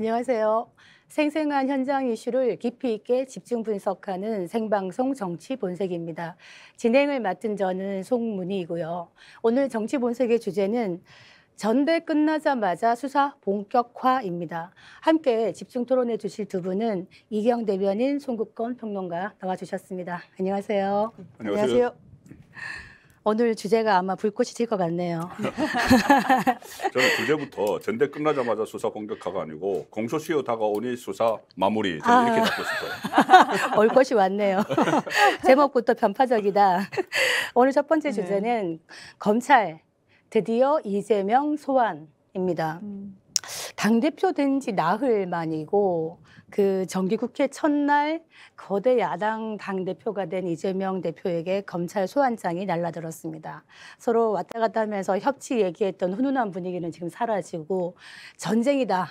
안녕하세요. 생생한 현장 이슈를 깊이 있게 집중 분석하는 생방송 정치 본색입니다. 진행을 맡은 저는 송문희이고요. 오늘 정치 본색의 주제는 전대 끝나자마자 수사 본격화입니다. 함께 집중 토론해 주실 두 분은 이경 대변인, 송국건 평론가 나와 주셨습니다. 안녕하세요. 안녕하세요. 안녕하세요. 오늘 주제가 아마 불꽃이 튈 것 같네요. 저는 주제부터 전대 끝나자마자 수사 공격화가 아니고 공소시효 다가오니 수사 마무리 저는 아. 이렇게 잡고 싶어요. 올 것이 왔네요. 제목부터 변파적이다. 오늘 첫 번째 네. 주제는 네. 검찰 드디어 이재명 소환입니다. 음. 당대표 된 지 나흘 만이고 그 정기국회 첫날 거대 야당 당 대표가 된 이재명 대표에게 검찰 소환장이 날라들었습니다. 서로 왔다 갔다 하면서 협치 얘기했던 훈훈한 분위기는 지금 사라지고 전쟁이다.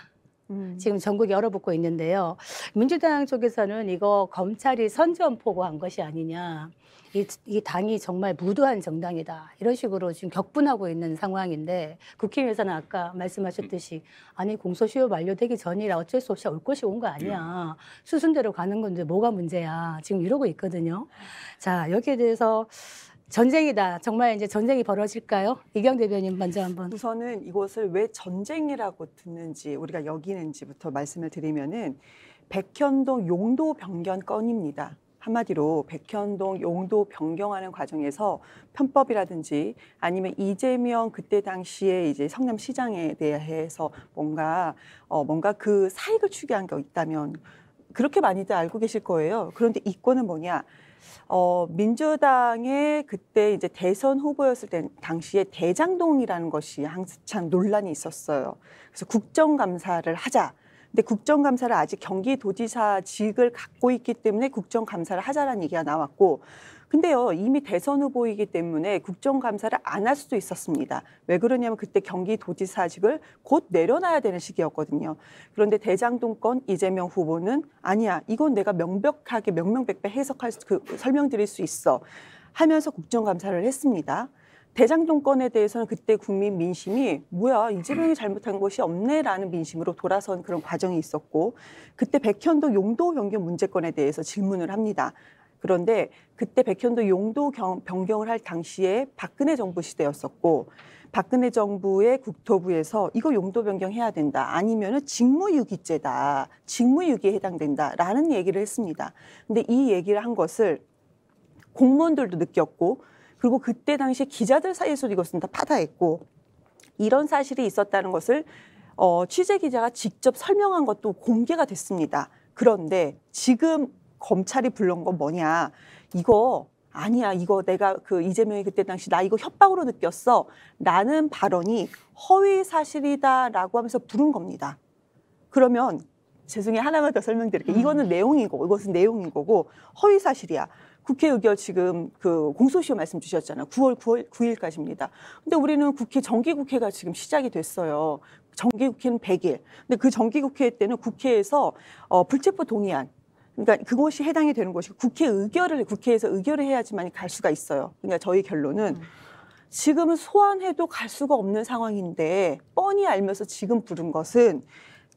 음. 지금 전국에 얼어붙고 있는데요. 민주당 쪽에서는 이거 검찰이 선전포고 한 것이 아니냐. 이, 이 당이 정말 무도한 정당이다. 이런 식으로 지금 격분하고 있는 상황인데 국힘에서는 아까 말씀하셨듯이 아니 공소시효 만료되기 전이라 어쩔 수 없이 올 것이 온 거 아니야. 수순대로 가는 건데 뭐가 문제야. 지금 이러고 있거든요. 자, 여기에 대해서 전쟁이다. 정말 이제 전쟁이 벌어질까요? 이경 대변인 먼저 한번. 우선은 이곳을 왜 전쟁이라고 듣는지 우리가 여기는지부터 말씀을 드리면은 백현동 용도 변경 건입니다. 한마디로 백현동 용도 변경하는 과정에서 편법이라든지 아니면 이재명 그때 당시에 이제 성남시장에 대해서 뭔가 어 뭔가 그 사익을 추구한 게 있다면 그렇게 많이들 알고 계실 거예요. 그런데 이건은 뭐냐? 어, 민주당의 그때 이제 대선 후보였을 때 당시에 대장동이라는 것이 항상 논란이 있었어요. 그래서 국정감사를 하자. 근데 국정감사를 아직 경기도지사직을 갖고 있기 때문에 국정감사를 하자라는 얘기가 나왔고 근데요, 이미 대선 후보이기 때문에 국정감사를 안 할 수도 있었습니다. 왜 그러냐면 그때 경기도지사직을 곧 내려놔야 되는 시기였거든요. 그런데 대장동권 이재명 후보는 아니야, 이건 내가 명백하게 명명백백 해석할 수, 그, 설명드릴 수 있어 하면서 국정감사를 했습니다. 대장동권에 대해서는 그때 국민 민심이 뭐야 이재명이 잘못한 것이 없네라는 민심으로 돌아선 그런 과정이 있었고 그때 백현동 용도 변경 문제권에 대해서 질문을 합니다. 그런데 그때 백현도 용도 경, 변경을 할 당시에 박근혜 정부 시대였었고 박근혜 정부의 국토부에서 이거 용도 변경해야 된다. 아니면은 직무유기죄다. 직무유기에 해당된다라는 얘기를 했습니다. 근데 이 얘기를 한 것을 공무원들도 느꼈고 그리고 그때 당시 기자들 사이에서도 이것은 다 파다했고 이런 사실이 있었다는 것을 어, 취재 기자가 직접 설명한 것도 공개가 됐습니다. 그런데 지금 검찰이 불러온건 뭐냐. 이거 아니야. 이거 내가 그 이재명이 그때 당시 나 이거 협박으로 느꼈어. 라는 발언이 허위 사실이다라고 하면서 부른 겁니다. 그러면 죄송해 하나만 더 설명드릴게요. 음. 이거는 내용이고 이것은 내용인 거고 허위 사실이야. 국회 의결 지금 그 공소시효 말씀 주셨잖아요. 9월 9월 9일까지입니다. 근데 우리는 국회 정기 국회가 지금 시작이 됐어요. 정기 국회는 100일. 근데 그 정기 국회 때는 국회에서 어 불체포 동의안 그러니까 그것이 해당이 되는 것이 국회 의결을 국회에서 의결을 해야지만 갈 수가 있어요. 그러니까 저희 결론은 음. 지금은 소환해도 갈 수가 없는 상황인데 뻔히 알면서 지금 부른 것은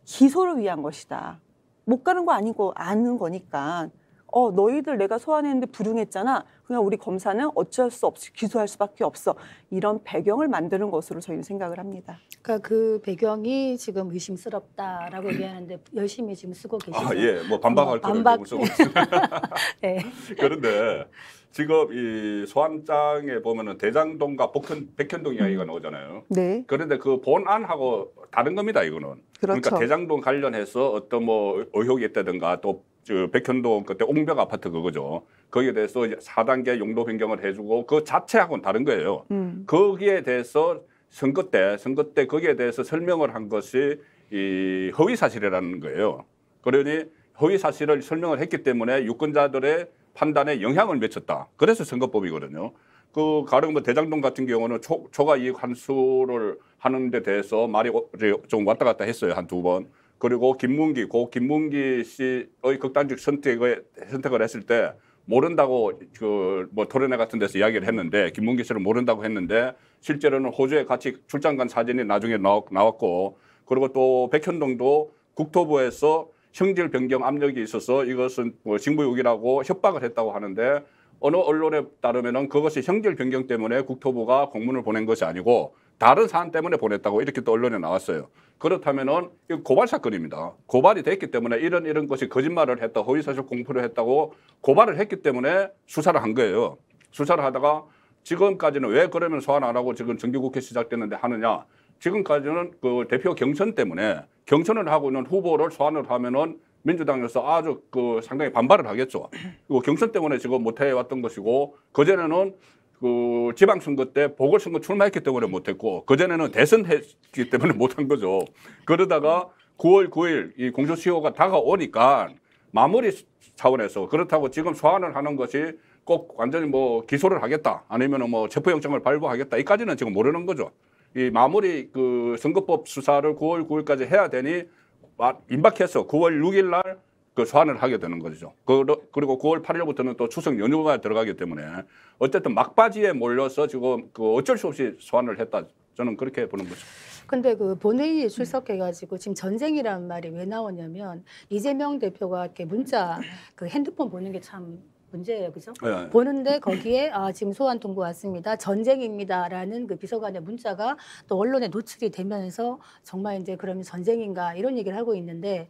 기소를 위한 것이다. 못 가는 거 아니고 아는 거니까 어, 너희들 내가 소환했는데 불응했잖아. 그냥 우리 검사는 어쩔 수 없이 기소할 수밖에 없어. 이런 배경을 만드는 것으로 저희는 생각을 합니다. 그러니까 그 배경이 지금 의심스럽다라고 얘기하는데 열심히 지금 쓰고 아, 계시죠. 아, 예. 뭐 반박할 어, 반박. 쓰고 네. 그런데 지금 이 소환장에 보면은 대장동과 복현, 백현동 이야기가 음. 나오잖아요. 네. 그런데 그 본안하고 다른 겁니다, 이거는. 그러니까 그렇죠. 그러니까 대장동 관련해서 어떤 뭐 의혹이 있다든가 또저 백현동 그때 옹벽 아파트 그거죠. 거기에 대해서 4단계 용도 변경을 해주고 그 자체하고는 다른 거예요. 음. 거기에 대해서 선거 때 선거 때 거기에 대해서 설명을 한 것이 이 허위 사실이라는 거예요. 그러니 허위 사실을 설명을 했기 때문에 유권자들의 판단에 영향을 미쳤다. 그래서 선거법이거든요. 그 가령 뭐 대장동 같은 경우는 초, 초과 이익 환수를 하는 데 대해서 말이 어, 좀 왔다 갔다 했어요. 한 두 번. 그리고 김문기, 고 김문기 씨의 극단적 선택을, 선택을 했을 때 모른다고 그뭐 토론회 같은 데서 이야기를 했는데 김문기 씨를 모른다고 했는데 실제로는 호주에 같이 출장 간 사진이 나중에 나왔고 그리고 또 백현동도 국토부에서 형질 변경 압력이 있어서 이것은 뭐 직무유기라고 협박을 했다고 하는데 어느 언론에 따르면은 그것이 형질 변경 때문에 국토부가 공문을 보낸 것이 아니고 다른 사안 때문에 보냈다고 이렇게 또 언론에 나왔어요. 그렇다면은 이거 고발 사건입니다. 고발이 됐기 때문에 이런 이런 것이 거짓말을 했다, 허위사실 공표를 했다고 고발을 했기 때문에 수사를 한 거예요. 수사를 하다가 지금까지는 왜 그러면 소환 안 하고 지금 정기국회 시작됐는데 하느냐? 지금까지는 그 대표 경선 때문에 경선을 하고 있는 후보를 소환을 하면은 민주당에서 아주 그 상당히 반발을 하겠죠. 그리고 경선 때문에 지금 못해왔던 것이고 그전에는 그 지방선거 때 보궐선거 출마했기 때문에 못했고 그전에는 대선했기 때문에 못한 거죠. 그러다가 9월 9일 이 공소시효가 다가오니까 마무리 차원에서 그렇다고 지금 소환을 하는 것이 꼭 완전히 뭐 기소를 하겠다 아니면 은뭐 체포영장을 발부하겠다 이까지는 지금 모르는 거죠. 이 마무리 그 선거법 수사를 9월 9일까지 해야 되니 임박해서 9월 6일 날그 소환을 하게 되는 거죠. 그리고 9월 8일부터는 또 추석 연휴가 들어가기 때문에 어쨌든 막바지에 몰려서 지금 그 어쩔 수 없이 소환을 했다. 저는 그렇게 보는 거죠. 근데 그 본회의에 출석해가지고 지금 전쟁이라는 말이 왜 나오냐면 이재명 대표가 이렇게 문자 그 핸드폰 보는 게 참 문제예요, 그죠? 네. 보는데 거기에 아 지금 소환 통보 왔습니다, 전쟁입니다라는 그 비서관의 문자가 또 언론에 노출이 되면서 정말 이제 그러면 전쟁인가 이런 얘기를 하고 있는데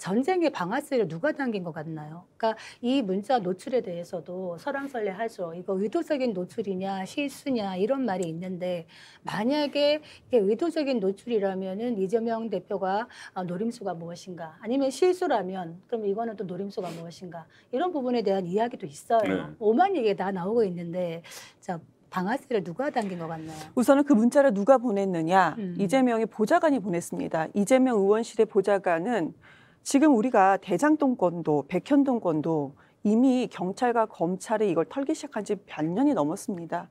전쟁의 방아쇠를 누가 당긴 것 같나요? 그러니까 이 문자 노출에 대해서도 설왕설래하죠. 이거 의도적인 노출이냐 실수냐 이런 말이 있는데 만약에 이게 의도적인 노출이라면은 이재명 대표가 아, 노림수가 무엇인가 아니면 실수라면 그럼 이거는 또 노림수가 무엇인가 이런 부분에 대한 이야기도 있어요. 네. 오만 얘기 다 나오고 있는데 자 방아쇠를 누가 당긴 것 같나요? 우선은 그 문자를 누가 보냈느냐 음. 이재명의 보좌관이 보냈습니다. 이재명 의원실의 보좌관은 지금 우리가 대장동권도백현동권도 이미 경찰과 검찰이 이걸 털기 시작한 지 몇 년이 넘었습니다.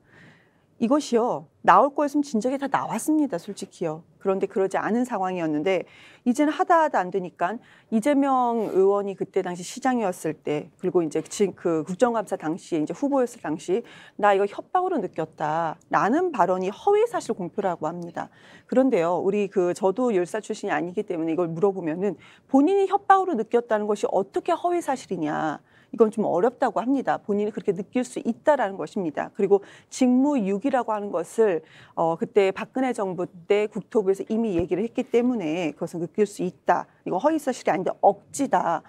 이것이요. 나올 거였으면 진작에 다 나왔습니다. 솔직히요. 그런데 그러지 않은 상황이었는데 이제는 하다 하다 안 되니까 이재명 의원이 그때 당시 시장이었을 때 그리고 이제 그 국정감사 당시에 이제 후보였을 당시 나 이거 협박으로 느꼈다라는 발언이 허위 사실 공표라고 합니다. 그런데요. 우리 그 저도 열사 출신이 아니기 때문에 이걸 물어보면은 본인이 협박으로 느꼈다는 것이 어떻게 허위 사실이냐. 이건 좀 어렵다고 합니다. 본인이 그렇게 느낄 수 있다라는 것입니다. 그리고 직무유기라고 하는 것을 어, 그때 박근혜 정부 때 국토부에서 이미 얘기를 했기 때문에 그것을 느낄 수 있다. 이거 허위사실이 아닌데 억지다.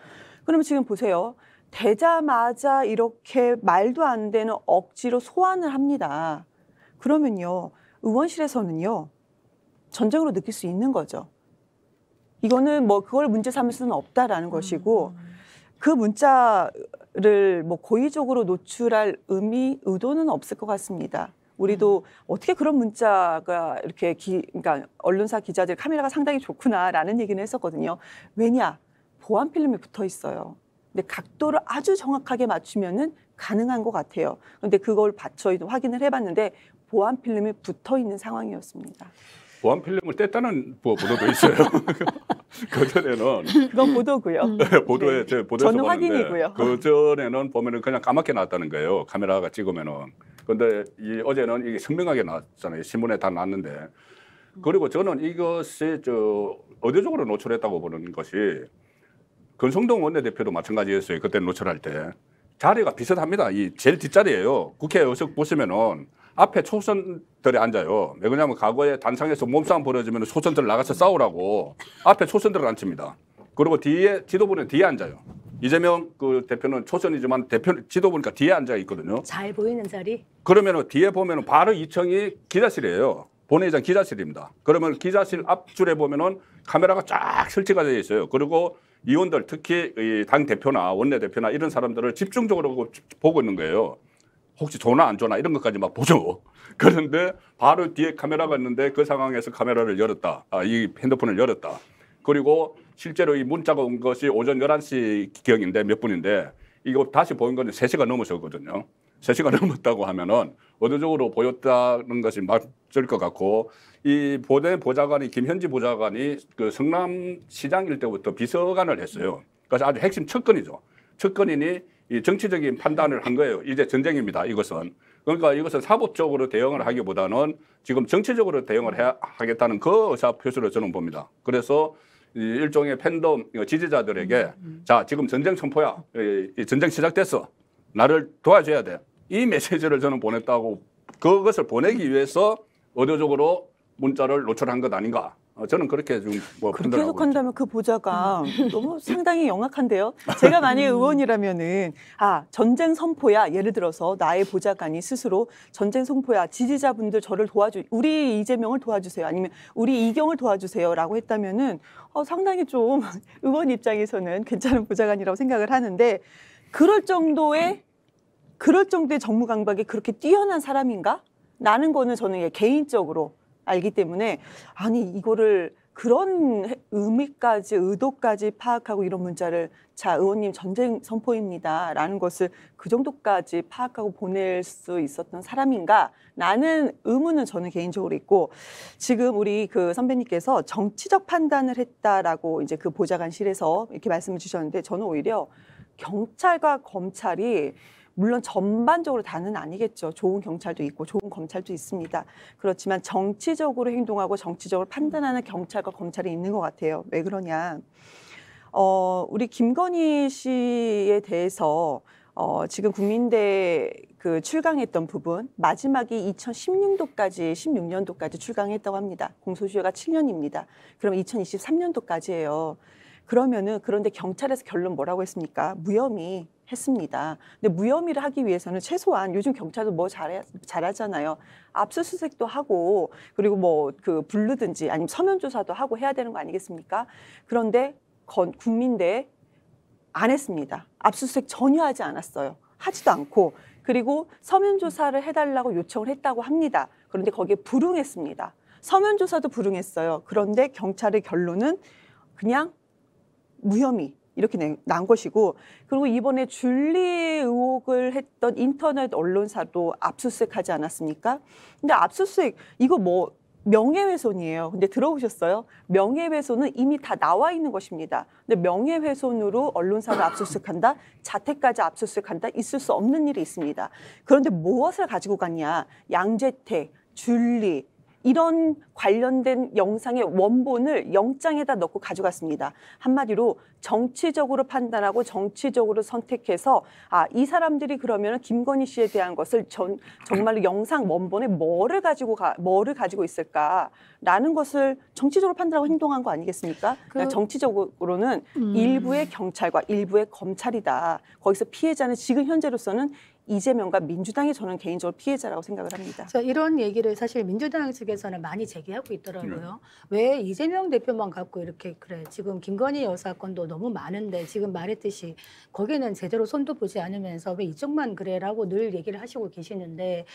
그러면 지금 보세요. 되자마자 이렇게 말도 안 되는 억지로 소환을 합니다. 그러면요. 의원실에서는요. 전쟁으로 느낄 수 있는 거죠. 이거는 뭐 그걸 문제 삼을 수는 없다라는 것이고 음. 그 문자를 뭐 고의적으로 노출할 의미, 의도는 없을 것 같습니다. 우리도 음. 어떻게 그런 문자가 이렇게 기, 그러니까 언론사 기자들 카메라가 상당히 좋구나라는 얘기는 했었거든요. 왜냐? 보안 필름이 붙어 있어요. 근데 각도를 아주 정확하게 맞추면은 가능한 것 같아요. 근데 그걸 받쳐 확인을 해봤는데 보안 필름이 붙어 있는 상황이었습니다. 보안 필름을 뗐다는 보도도 있어요. 그 전에는 그건 보도고요. 음. 네, 보도에 네. 제 보도에서 저는 확인이고요. 그 전에는 보면은 그냥 까맣게 나왔다는 거예요. 카메라가 찍으면은. 근데 이 어제는 이게 선명하게 나왔잖아요. 신문에 다 났는데. 그리고 저는 이것이 저 의도적으로 노출했다고 보는 것이 권성동 원내대표도 마찬가지였어요. 그때 노출할 때. 자리가 비슷합니다. 이 제일 뒷자리예요. 국회 의석 보시면은 앞에 초선들이 앉아요. 왜 그러냐면 과거에 단상에서 몸싸움 벌어지면 초선들 나가서 싸우라고 앞에 초선들을 앉힙니다. 그리고 뒤에 지도부는 뒤에 앉아요. 이재명 그 대표는 초선이지만 대표 지도부니까 뒤에 앉아 있거든요. 잘 보이는 자리? 그러면은 뒤에 보면은 바로 2층이 기자실이에요. 본회의장 기자실입니다. 그러면 기자실 앞줄에 보면은 카메라가 쫙 설치가 되어 있어요. 그리고 의원들 특히 당 대표나 원내 대표나 이런 사람들을 집중적으로 보고 있는 거예요. 혹시 조나 안 조나 이런 것까지 막 보죠. 그런데 바로 뒤에 카메라가 있는데 그 상황에서 카메라를 열었다. 아, 이 핸드폰을 열었다. 그리고 실제로 이 문자가 온 것이 오전 열한 시 기억인데 몇 분인데 이거 다시 보인 거는 세시가 넘어서거든요. 세시가 넘었다고 하면은 어느 쪽으로 보였다는 것이 맞을 것 같고 이 보대 보좌관이 김현지 보좌관이 그 성남시장 일때부터 비서관을 했어요. 그래서 아주 핵심 첫건이죠. 첫건이니 이 정치적인 판단을 한 거예요. 이제 전쟁입니다. 이것은. 그러니까 이것은 사법적으로 대응을 하기보다는 지금 정치적으로 대응을 해, 야 하겠다는 그의사표시를 저는 봅니다. 그래서 이 일종의 팬덤 지지자들에게 음, 음. 자 지금 전쟁 선포야 이 전쟁 시작됐어 나를 도와줘야 돼이 메시지를 저는 보냈다고 그것을 보내기 위해서 의도적으로 문자를 노출한 것 아닌가 어, 저는 그렇게 좀뭐 그렇게 해석한다면 그 보좌가 음. 너무 상당히 영악한데요. 제가 만약 의원이라면은 아 전쟁 선포야 예를 들어서 나의 보좌관이 스스로 전쟁 선포야 지지자분들 저를 도와주 우리 이재명을 도와주세요 아니면 우리 이경을 도와주세요라고 했다면은 어, 상당히 좀 의원 입장에서는 괜찮은 보좌관이라고 생각을 하는데 그럴 정도의 그럴 정도의 정무강박이 그렇게 뛰어난 사람인가? 라는 거는 저는 개인적으로 알기 때문에 아니 이거를 그런 의미까지 의도까지 파악하고 이런 문자를 자 의원님 전쟁 선포입니다라는 것을 그 정도까지 파악하고 보낼 수 있었던 사람인가 라는 의문은 저는 개인적으로 있고 지금 우리 그 선배님께서 정치적 판단을 했다라고 이제 그 보좌관실에서 이렇게 말씀을 주셨는데 저는 오히려 경찰과 검찰이 물론 전반적으로 다는 아니겠죠. 좋은 경찰도 있고 좋은 검찰도 있습니다. 그렇지만 정치적으로 행동하고 정치적으로 판단하는 경찰과 검찰이 있는 것 같아요. 왜 그러냐? 어, 우리 김건희 씨에 대해서 어, 지금 국민대 그 출강했던 부분 마지막이 2016년도까지 16년도까지 출강했다고 합니다. 공소시효가 7년입니다. 그럼 2023년도까지예요. 그러면은 그런데 경찰에서 결론 뭐라고 했습니까? 무혐의 했습니다. 근데 무혐의를 하기 위해서는 최소한 요즘 경찰도 뭐 잘해, 잘하잖아요. 압수수색도 하고 그리고 뭐그 부르든지 아니면 서면조사도 하고 해야 되는 거 아니겠습니까? 그런데 건, 국민대 안 했습니다. 압수수색 전혀 하지 않았어요. 하지도 않고 그리고 서면조사를 해달라고 요청을 했다고 합니다. 그런데 거기에 불응했습니다. 서면조사도 불응했어요. 그런데 경찰의 결론은 그냥 무혐의 이렇게 난 것이고 그리고 이번에 줄리 의혹을 했던 인터넷 언론사도 압수수색 하지 않았습니까? 근데 압수수색 이거 뭐 명예훼손이에요. 근데 들어보셨어요 명예훼손은 이미 다 나와 있는 것입니다. 근데 명예훼손으로 언론사를 압수수색한다, 자택까지 압수수색한다, 있을 수 없는 일이 있습니다. 그런데 무엇을 가지고 갔냐? 양재택, 줄리, 이런 관련된 영상의 원본을 영장에다 넣고 가져갔습니다. 한마디로 정치적으로 판단하고 정치적으로 선택해서 아, 이 사람들이 그러면 김건희 씨에 대한 것을 전, 정말로 영상 원본에 뭐를 가지고 가, 뭐를 가지고 있을까라는 것을 정치적으로 판단하고 행동한 거 아니겠습니까? 그... 그러니까 정치적으로는 음... 일부의 경찰과 일부의 검찰이다. 거기서 피해자는 지금 현재로서는 이재명과 민주당이 저는 개인적으로 피해자라고 생각을 합니다. 자, 이런 얘기를 사실 민주당 측에서는 많이 제기하고 있더라고요. 네. 왜 이재명 대표만 갖고 이렇게 그래 지금 김건희 여사 건도 너무 많은데 지금 말했듯이 거기는 제대로 손도 보지 않으면서 왜 이쪽만 그래라고 늘 얘기를 하시고 계시는데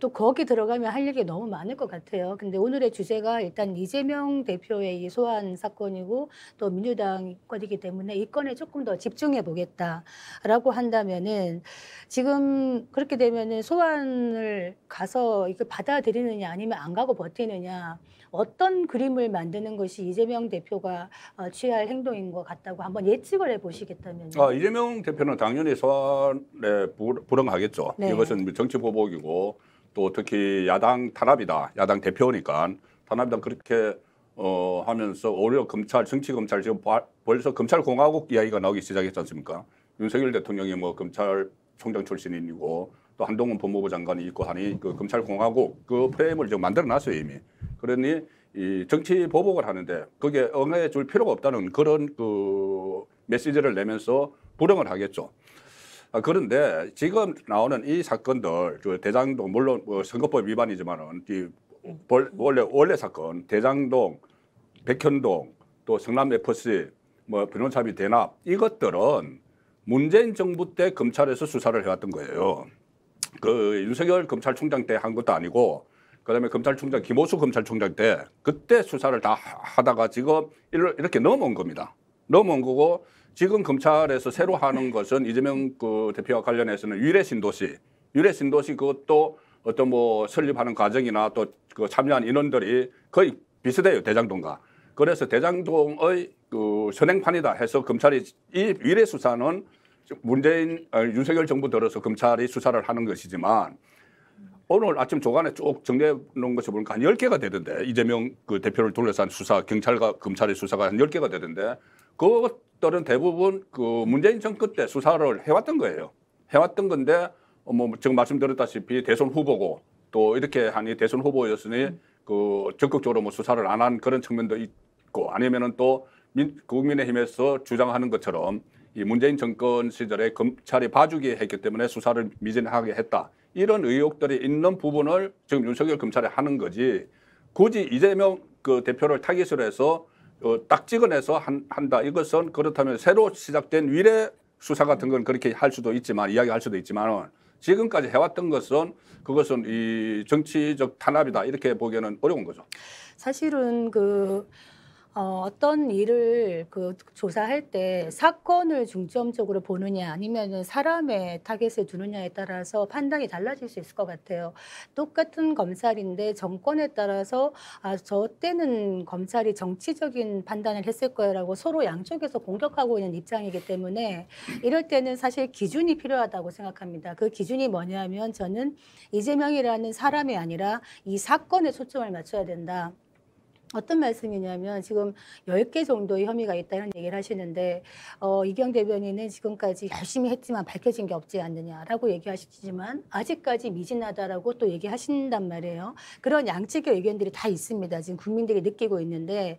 또 거기 들어가면 할 얘기 너무 많을 것 같아요. 근데 오늘의 주제가 일단 이재명 대표의 이 소환 사건이고 또 민주당 건이기 때문에 이 건에 조금 더 집중해 보겠다라고 한다면은 지금 그렇게 되면은 소환을 가서 이걸 받아들이느냐 아니면 안 가고 버티느냐 어떤 그림을 만드는 것이 이재명 대표가 어, 취할 행동인 것 같다고 한번 예측을 해보시겠다면. 아 이재명 대표는 당연히 소환에 불응하겠죠. 네. 이것은 뭐 정치 보복이고 또 특히 야당 탄압이다. 야당 대표니까 탄압이다 그렇게 어 하면서 오히려 검찰 정치 검찰 지금 벌써 검찰 공화국 이야기가 나오기 시작했지 않습니까? 윤석열 대통령이 뭐 검찰 총장 출신이고 또 한동훈 법무부 장관이 있고 하니 그 검찰공화국 그 프레임을 지금 만들어놨어요 이미. 그러니 이 정치 보복을 하는데 그게 응해 줄 필요가 없다는 그런 그 메시지를 내면서 불응을 하겠죠. 아, 그런데 지금 나오는 이 사건들 그 대장동 물론 뭐 선거법 위반이지만은 이 벌, 원래 원래 사건 대장동, 백현동 또 성남 FC 뭐 변호사비 대납 이것들은 문재인 정부 때 검찰에서 수사를 해왔던 거예요. 그 윤석열 검찰총장 때 한 것도 아니고 그다음에 검찰총장 김호수 검찰총장 때 그때 수사를 다 하다가 지금 이렇게 넘어온 겁니다. 넘어온 거고 지금 검찰에서 새로 하는 것은 이재명 그 대표와 관련해서는 유례 신도시 유례 신도시 그것도 어떤 뭐 설립하는 과정이나 또 그 참여한 인원들이 거의 비슷해요 대장동과 그래서 대장동의 그 선행판이다 해서 검찰이 이 위례 수사는 문재인 어, 윤석열 정부 들어서 검찰이 수사를 하는 것이지만 오늘 아침 조간에 쭉 정리해 놓은 것을 보니까 한 열개가 되던데 이재명 그 대표를 둘러싼 수사 경찰과 검찰의 수사가 한 열개가 되던데 그것들은 대부분 그 문재인 정권 때 수사를 해왔던 거예요. 해왔던 건데 어, 뭐 지금 말씀드렸다시피 대선 후보고 또 이렇게 하니 대선 후보였으니 그 적극적으로 뭐 수사를 안 한 그런 측면도 있고 아니면은 또 민, 국민의힘에서 주장하는 것처럼 이 문재인 정권 시절에 검찰이 봐주기 했기 때문에 수사를 미진하게 했다. 이런 의혹들이 있는 부분을 지금 윤석열 검찰이 하는 거지 굳이 이재명 그 대표를 타깃으로 해서 어, 딱 찍어내서 한, 한다. 이것은 그렇다면 새로 시작된 위례 수사 같은 건 그렇게 할 수도 있지만 이야기할 수도 있지만 은 지금까지 해왔던 것은 그것은 이 정치적 탄압이다 이렇게 보기에는 어려운 거죠. 사실은 그 어, 어떤 일을 그 조사할 때 사건을 중점적으로 보느냐 아니면 사람의 타겟을 두느냐에 따라서 판단이 달라질 수 있을 것 같아요. 똑같은 검찰인데 정권에 따라서 아, 저 때는 검찰이 정치적인 판단을 했을 거라고 서로 양쪽에서 공격하고 있는 입장이기 때문에 이럴 때는 사실 기준이 필요하다고 생각합니다. 그 기준이 뭐냐면 저는 이재명이라는 사람이 아니라 이 사건에 초점을 맞춰야 된다. 어떤 말씀이냐면 지금 열 개 정도의 혐의가 있다는 얘기를 하시는데 어, 이경 대변인은 지금까지 열심히 했지만 밝혀진 게 없지 않느냐라고 얘기하시지만 아직까지 미진하다라고 또 얘기하신단 말이에요. 그런 양측의 의견들이 다 있습니다. 지금 국민들이 느끼고 있는데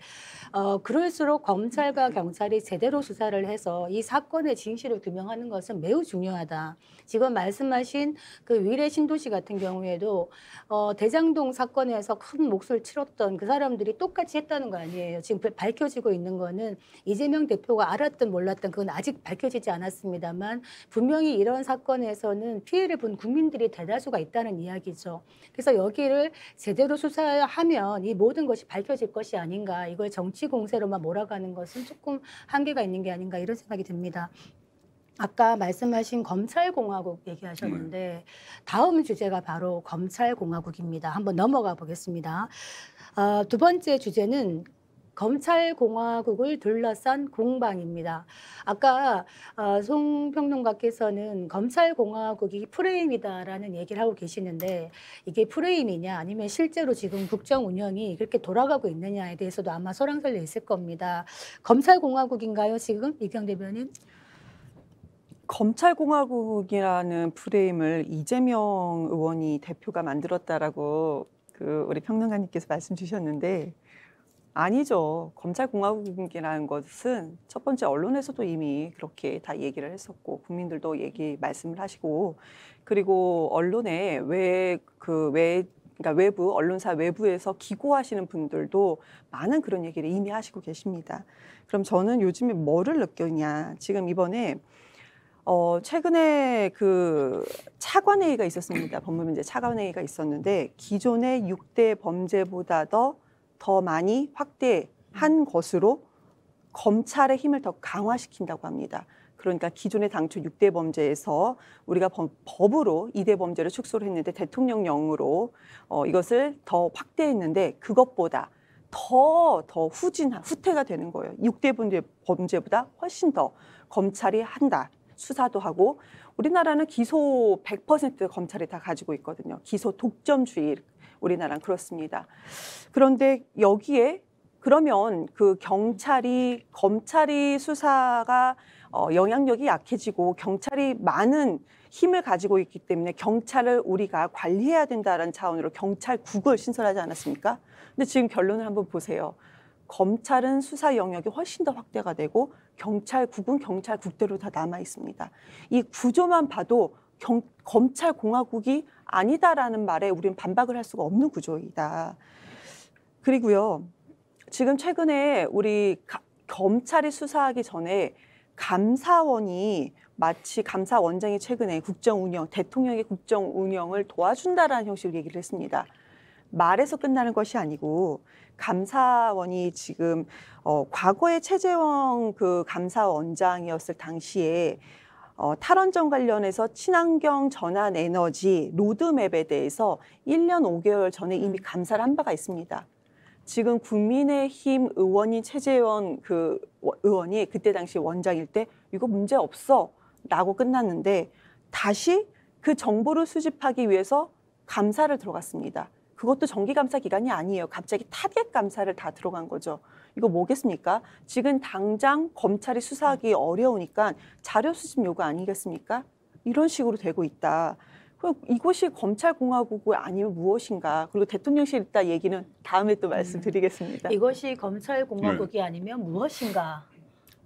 어, 그럴수록 검찰과 경찰이 제대로 수사를 해서 이 사건의 진실을 규명하는 것은 매우 중요하다. 지금 말씀하신 그 위례 신도시 같은 경우에도 어, 대장동 사건에서 큰 몫을 치렀던 그 사람들이 똑같이 했다는 거 아니에요. 지금 밝혀지고 있는 거는 이재명 대표가 알았든 몰랐든 그건 아직 밝혀지지 않았습니다만 분명히 이런 사건에서는 피해를 본 국민들이 대다수가 있다는 이야기죠. 그래서 여기를 제대로 수사하면 이 모든 것이 밝혀질 것이 아닌가 이걸 정치 공세로만 몰아가는 것은 조금 한계가 있는 게 아닌가 이런 생각이 듭니다. 아까 말씀하신 검찰공화국 얘기하셨는데 네. 다음 주제가 바로 검찰공화국입니다. 한번 넘어가 보겠습니다. 어, 두 번째 주제는 검찰공화국을 둘러싼 공방입니다. 아까 아, 송 평론가께서는 검찰공화국이 프레임이다라는 얘기를 하고 계시는데 이게 프레임이냐 아니면 실제로 지금 국정 운영이 그렇게 돌아가고 있느냐에 대해서도 아마 소랑설레 있을 겁니다. 검찰공화국인가요 지금 이경 대변인? 검찰공화국이라는 프레임을 이재명 의원이 대표가 만들었다라고 그 우리 평론가님께서 말씀 주셨는데 아니죠. 검찰공화국이라는 것은 첫 번째 언론에서도 이미 그렇게 다 얘기를 했었고 국민들도 얘기 말씀을 하시고 그리고 언론에 왜 그왜 그러니까 외부 언론사 외부에서 기고하시는 분들도 많은 그런 얘기를 이미 하시고 계십니다. 그럼 저는 요즘에 뭐를 느꼈냐? 지금 이번에 어, 최근에 그 차관회의가 있었습니다. 법무민재 차관회의가 있었는데 기존의 육대 범죄보다 더, 더 많이 확대한 것으로 검찰의 힘을 더 강화시킨다고 합니다. 그러니까 기존의 당초 6대 범죄에서 우리가 범, 법으로 2대 범죄를 축소를 했는데 대통령령으로 어, 이것을 더 확대했는데 그것보다 더, 더 후진, 후퇴가 되는 거예요. 6대 범죄, 범죄보다 훨씬 더 검찰이 한다. 수사도 하고 우리나라는 기소 100% 검찰이 다 가지고 있거든요. 기소 독점주의 우리나라는 그렇습니다. 그런데 여기에 그러면 그 경찰이 검찰이 수사가 어, 영향력이 약해지고 경찰이 많은 힘을 가지고 있기 때문에 경찰을 우리가 관리해야 된다는 차원으로 경찰국을 신설하지 않았습니까? 근데 지금 결론을 한번 보세요. 검찰은 수사 영역이 훨씬 더 확대가 되고 경찰국은 경찰국대로 다 남아 있습니다. 이 구조만 봐도 경, 검찰 공화국이 아니다라는 말에 우리는 반박을 할 수가 없는 구조이다. 그리고요. 지금 최근에 우리 가, 검찰이 수사하기 전에 감사원이 마치 감사원장이 최근에 국정 운영, 대통령의 국정 운영을 도와준다라는 형식으로 얘기를 했습니다. 말에서 끝나는 것이 아니고 감사원이 지금 어, 과거의 최재원그 감사원장이었을 당시에 어, 탈원전 관련해서 친환경 전환 에너지 로드맵에 대해서 1년 5개월 전에 이미 음. 감사를 한 바가 있습니다. 지금 국민의힘 의원인 최재원 그 의원이 그때 당시 원장일 때 이거 문제 없어 라고 끝났는데 다시 그 정보를 수집하기 위해서 감사를 들어갔습니다. 그것도 정기 감사 기간이 아니에요. 갑자기 타겟 감사를 다 들어간 거죠. 이거 뭐겠습니까? 지금 당장 검찰이 수사하기 어려우니까 자료 수집 요구 아니겠습니까? 이런 식으로 되고 있다. 그럼 이곳이 검찰공화국이 아니면 무엇인가? 그리고 대통령실 있다 얘기는 다음에 또 말씀드리겠습니다. 음. 이것이 검찰공화국이 네. 아니면 무엇인가?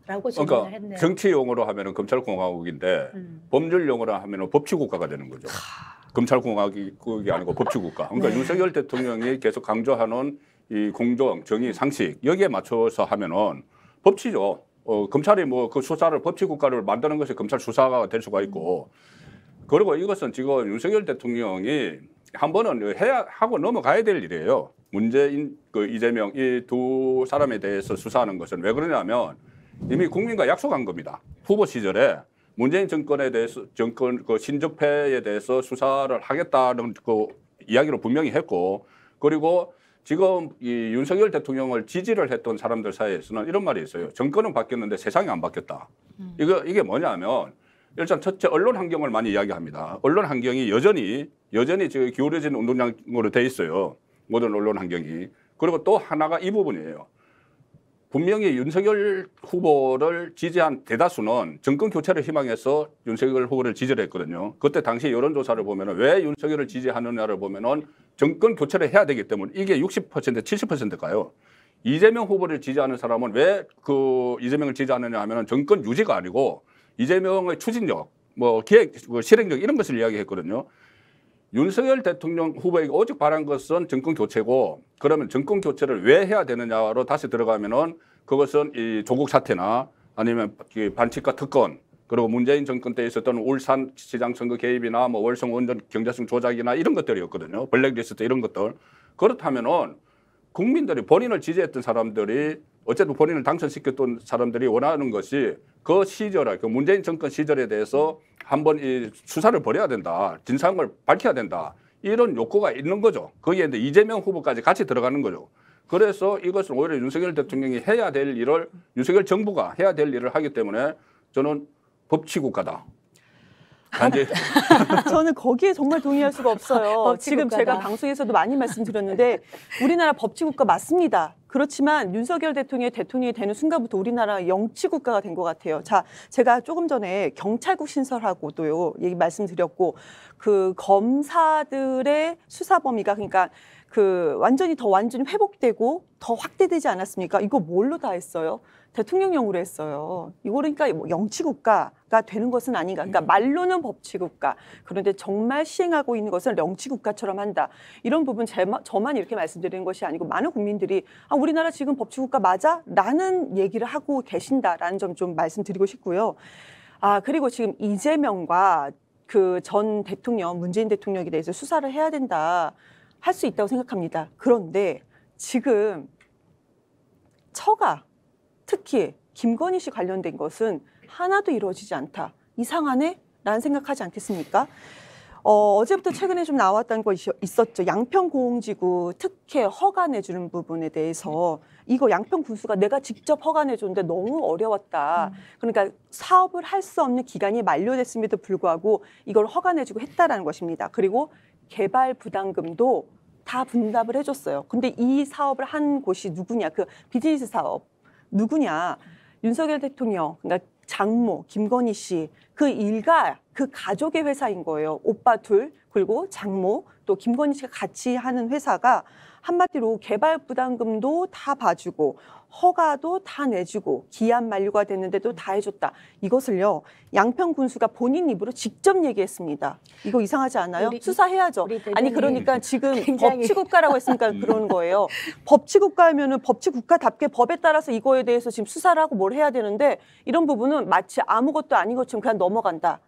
라고 그러니까 했네요. 정치 용어로 하면 검찰 공화국인데 음. 법률 용어로 하면 법치 국가가 되는 거죠. 하... 검찰공화국이 아니고 법치국가. 그러니까 네. 윤석열 대통령이 계속 강조하는 이 공정, 정의, 상식 여기에 맞춰서 하면은 법치죠. 어, 검찰이 뭐 그 수사를 법치국가를 만드는 것이 검찰 수사가 될 수가 있고 그리고 이것은 지금 윤석열 대통령이 한 번은 해야 하고 넘어가야 될 일이에요. 문재인 그 이재명 이 두 사람에 대해서 수사하는 것은 왜 그러냐면 이미 국민과 약속한 겁니다. 후보 시절에 문재인 정권에 대해서 정권 그신조폐에 대해서 수사를 하겠다는 그이야기로 분명히 했고 그리고 지금 이 윤석열 대통령을 지지를 했던 사람들 사이에서는 이런 말이 있어요. 정권은 바뀌었는데 세상이 안 바뀌었다. 음. 이거 이게 뭐냐면 일단 첫째 언론 환경을 많이 이야기합니다. 언론 환경이 여전히 여전히 지금 기울어진 운동장으로 돼 있어요. 모든 언론 환경이. 그리고 또 하나가 이 부분이에요. 분명히 윤석열 후보를 지지한 대다수는 정권 교체를 희망해서 윤석열 후보를 지지를 했거든요. 그때 당시 여론조사를 보면 왜 윤석열을 지지하느냐를 보면 은 정권 교체를 해야 되기 때문에 이게 60% 70%가요. 이재명 후보를 지지하는 사람은 왜 그 이재명을 지지하느냐 하면 은 정권 유지가 아니고 이재명의 추진력, 뭐 기획, 뭐 실행력 이런 것을 이야기했거든요. 윤석열 대통령 후보에게 오직 바란 것은 정권 교체고 그러면 정권 교체를 왜 해야 되느냐로 다시 들어가면은 그것은 이 조국 사태나 아니면 반칙과 특권 그리고 문재인 정권 때 있었던 울산 시장 선거 개입이나 뭐 월성 원전 경제성 조작이나 이런 것들이었거든요. 블랙리스트 이런 것들. 그렇다면은 국민들이 본인을 지지했던 사람들이 어쨌든 본인을 당선시켰던 사람들이 원하는 것이 그 시절에 그 문재인 정권 시절에 대해서 한번 이 수사를 벌여야 된다. 진상을 밝혀야 된다. 이런 욕구가 있는 거죠. 거기에 이제 이재명 후보까지 같이 들어가는 거죠. 그래서 이것을 오히려 윤석열 대통령이 해야 될 일을 윤석열 정부가 해야 될 일을 하기 때문에 저는 법치국가다. 단지 저는 거기에 정말 동의할 수가 없어요. 지금 제가 방송에서도 많이 말씀드렸는데 우리나라 법치국가 맞습니다. 그렇지만 윤석열 대통령이 대통령이 되는 순간부터 우리나라 영치 국가가 된 것 같아요. 자, 제가 조금 전에 경찰국 신설하고도요 얘기 말씀드렸고 그 검사들의 수사 범위가 그러니까 그 완전히 더 완전히 회복되고 더 확대되지 않았습니까? 이거 뭘로 다 했어요? 대통령령으로 했어요. 이거 그러니까 뭐 영치국가가 되는 것은 아닌가. 그러니까 음. 말로는 법치국가. 그런데 정말 시행하고 있는 것은 영치국가처럼 한다. 이런 부분 제마, 저만 이렇게 말씀드리는 것이 아니고 많은 국민들이 아, 우리나라 지금 법치국가 맞아? 라는 얘기를 하고 계신다라는 점 좀 말씀드리고 싶고요. 아, 그리고 지금 이재명과 그 전 대통령, 문재인 대통령에 대해서 수사를 해야 된다. 할 수 있다고 생각합니다. 그런데 지금 처가 특히 김건희 씨 관련된 것은 하나도 이루어지지 않다. 이상하네? 라는 생각하지 않겠습니까? 어, 어제부터 최근에 좀 나왔던 거 있었죠. 양평공흥지구 특혜 허가내주는 부분에 대해서 이거 양평군수가 내가 직접 허가내줬는데 너무 어려웠다. 그러니까 사업을 할 수 없는 기간이 만료됐음에도 불구하고 이걸 허가내주고 했다라는 것입니다. 그리고 개발 부담금도 다 분담을 해줬어요. 근데 이 사업을 한 곳이 누구냐, 그 비즈니스 사업 누구냐, 윤석열 대통령, 그러니까 장모, 김건희 씨, 그 일가, 그 가족의 회사인 거예요. 오빠 둘, 그리고 장모, 또 김건희 씨가 같이 하는 회사가 한마디로 개발 부담금도 다 봐주고 허가도 다 내주고 기한 만료가 됐는데도 다 해줬다. 이것을요 양평 군수가 본인 입으로 직접 얘기했습니다. 이거 이상하지 않아요? 우리, 수사해야죠. 우리 아니 그러니까 지금 법치국가라고 했으니까 음. 그러는 거예요. 법치국가면은 법치국가답게 법에 따라서 이거에 대해서 지금 수사를 하고 뭘 해야 되는데 이런 부분은 마치 아무것도 아닌 것처럼 그냥 넘어간다.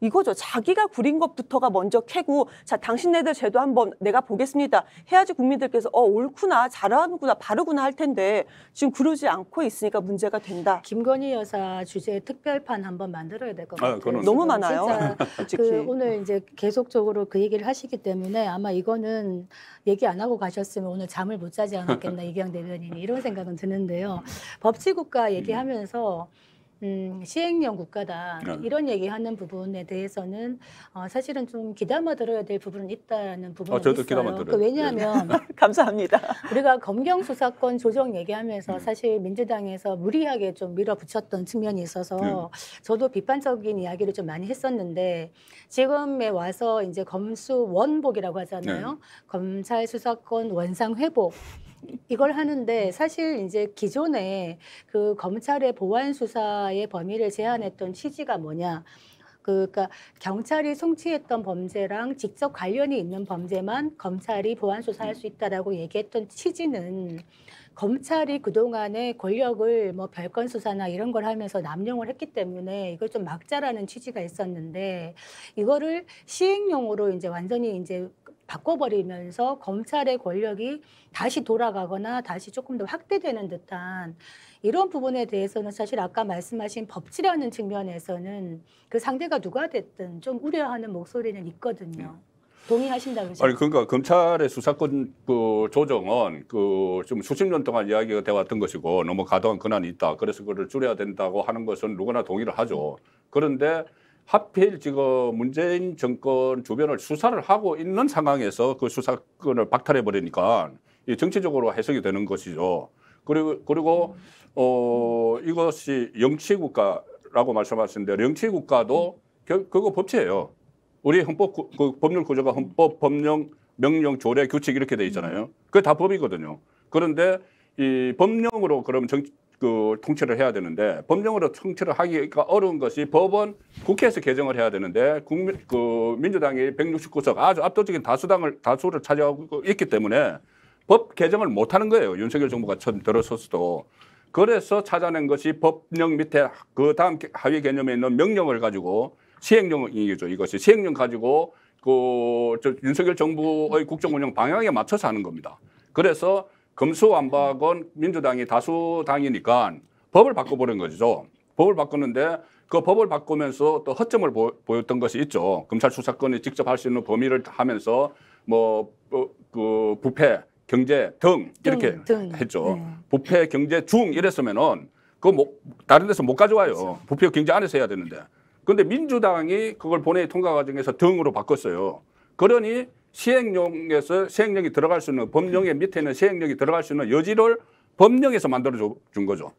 이거죠. 자기가 구린 것부터가 먼저 캐고 자 당신네들 제도 한번 내가 보겠습니다. 해야지 국민들께서 어 옳구나 잘하는구나 바르구나 할 텐데 지금 그러지 않고 있으니까 문제가 된다. 김건희 여사 주제 특별판 한번 만들어야 될것 아, 같아요. 아, 너무 많아요. 그 오늘 이제 계속적으로 그 얘기를 하시기 때문에 아마 이거는 얘기 안 하고 가셨으면 오늘 잠을 못 자지 않았겠나 이경 대변인이 이런 생각은 드는데요. 법치국가 얘기하면서. 음. 음, 시행령 국가다 네. 이런 얘기하는 부분에 대해서는 어, 사실은 좀 귀담아 들어야 될 부분은 있다는 부분이 아, 있어요. 귀담아 그 들어요. 그 왜냐하면 네. 감사합니다. 우리가 검경 수사권 조정 얘기하면서 네. 사실 민주당에서 무리하게 좀 밀어붙였던 측면이 있어서 네. 저도 비판적인 이야기를 좀 많이 했었는데 지금에 와서 이제 검수 원복이라고 하잖아요. 네. 검찰 수사권 원상 회복 이걸 하는데 사실 이제 기존에 그 검찰의 보안 수사의 범위를 제한했던 취지가 뭐냐? 그, 그러니까 경찰이 송치했던 범죄랑 직접 관련이 있는 범죄만 검찰이 보안 수사할 수 있다라고 얘기했던 취지는 검찰이 그동안의 권력을 뭐 별건 수사나 이런 걸 하면서 남용을 했기 때문에 이걸 좀 막자라는 취지가 있었는데 이거를 시행용으로 이제 완전히 이제 바꿔버리면서 검찰의 권력이 다시 돌아가거나 다시 조금 더 확대되는 듯한 이런 부분에 대해서는 사실 아까 말씀하신 법치라는 측면에서는 그 상대가 누가 됐든 좀 우려하는 목소리는 있거든요. 네. 동의하신다면서요? 아니 그러니까 검찰의 수사권 그 조정은 그좀 수십 년 동안 이야기가 되어 왔던 것이고 너무 과도한 권한이 있다. 그래서 그걸 줄여야 된다고 하는 것은 누구나 동의를 하죠. 그런데 하필 지금 문재인 정권 주변을 수사를 하고 있는 상황에서 그 수사권을 박탈해 버리니까 정치적으로 해석이 되는 것이죠. 그리고 그리고 어 이것이 영치 국가라고 말씀하셨는데 영치 국가도 그거 법치예요. 우리 헌법 그 법률 구조가 헌법, 법령, 명령, 조례, 규칙 이렇게 돼 있잖아요. 그게 다 법이거든요. 그런데 이 법령으로 그럼 정, 그 통치를 해야 되는데 법령으로 통치를 하기가 어려운 것이 법원 국회에서 개정을 해야 되는데 국민 그 민주당이 169석 아주 압도적인 다수당을 다수를 차지하고 있기 때문에 법 개정을 못 하는 거예요. 윤석열 정부가 처음 들어서서도 그래서 찾아낸 것이 법령 밑에 그 다음 하위 개념에 있는 명령을 가지고 시행령이죠. 이것이 시행령 가지고 그 저 윤석열 정부의 국정 운영 방향에 맞춰서 하는 겁니다. 그래서 검수완박은 민주당이 다수당이니까 법을 바꿔보는 거죠. 법을 바꾸는데 그 법을 바꾸면서 또 허점을 보, 였던 것이 있죠. 검찰 수사권이 직접 할 수 있는 범위를 하면서 뭐그 어, 부패, 경제 등 이렇게 등, 등. 했죠. 네. 부패, 경제 중 이랬으면은 그뭐 다른 데서 못 가져와요. 그렇죠. 부패 경제 안에서 해야 되는데. 근데 민주당이 그걸 본회의 통과 과정에서 등으로 바꿨어요. 그러니 시행령에서 시행령이 들어갈 수 있는 법령의 밑에 있는 시행령이 들어갈 수 있는 여지를 법령에서 만들어 준 거죠.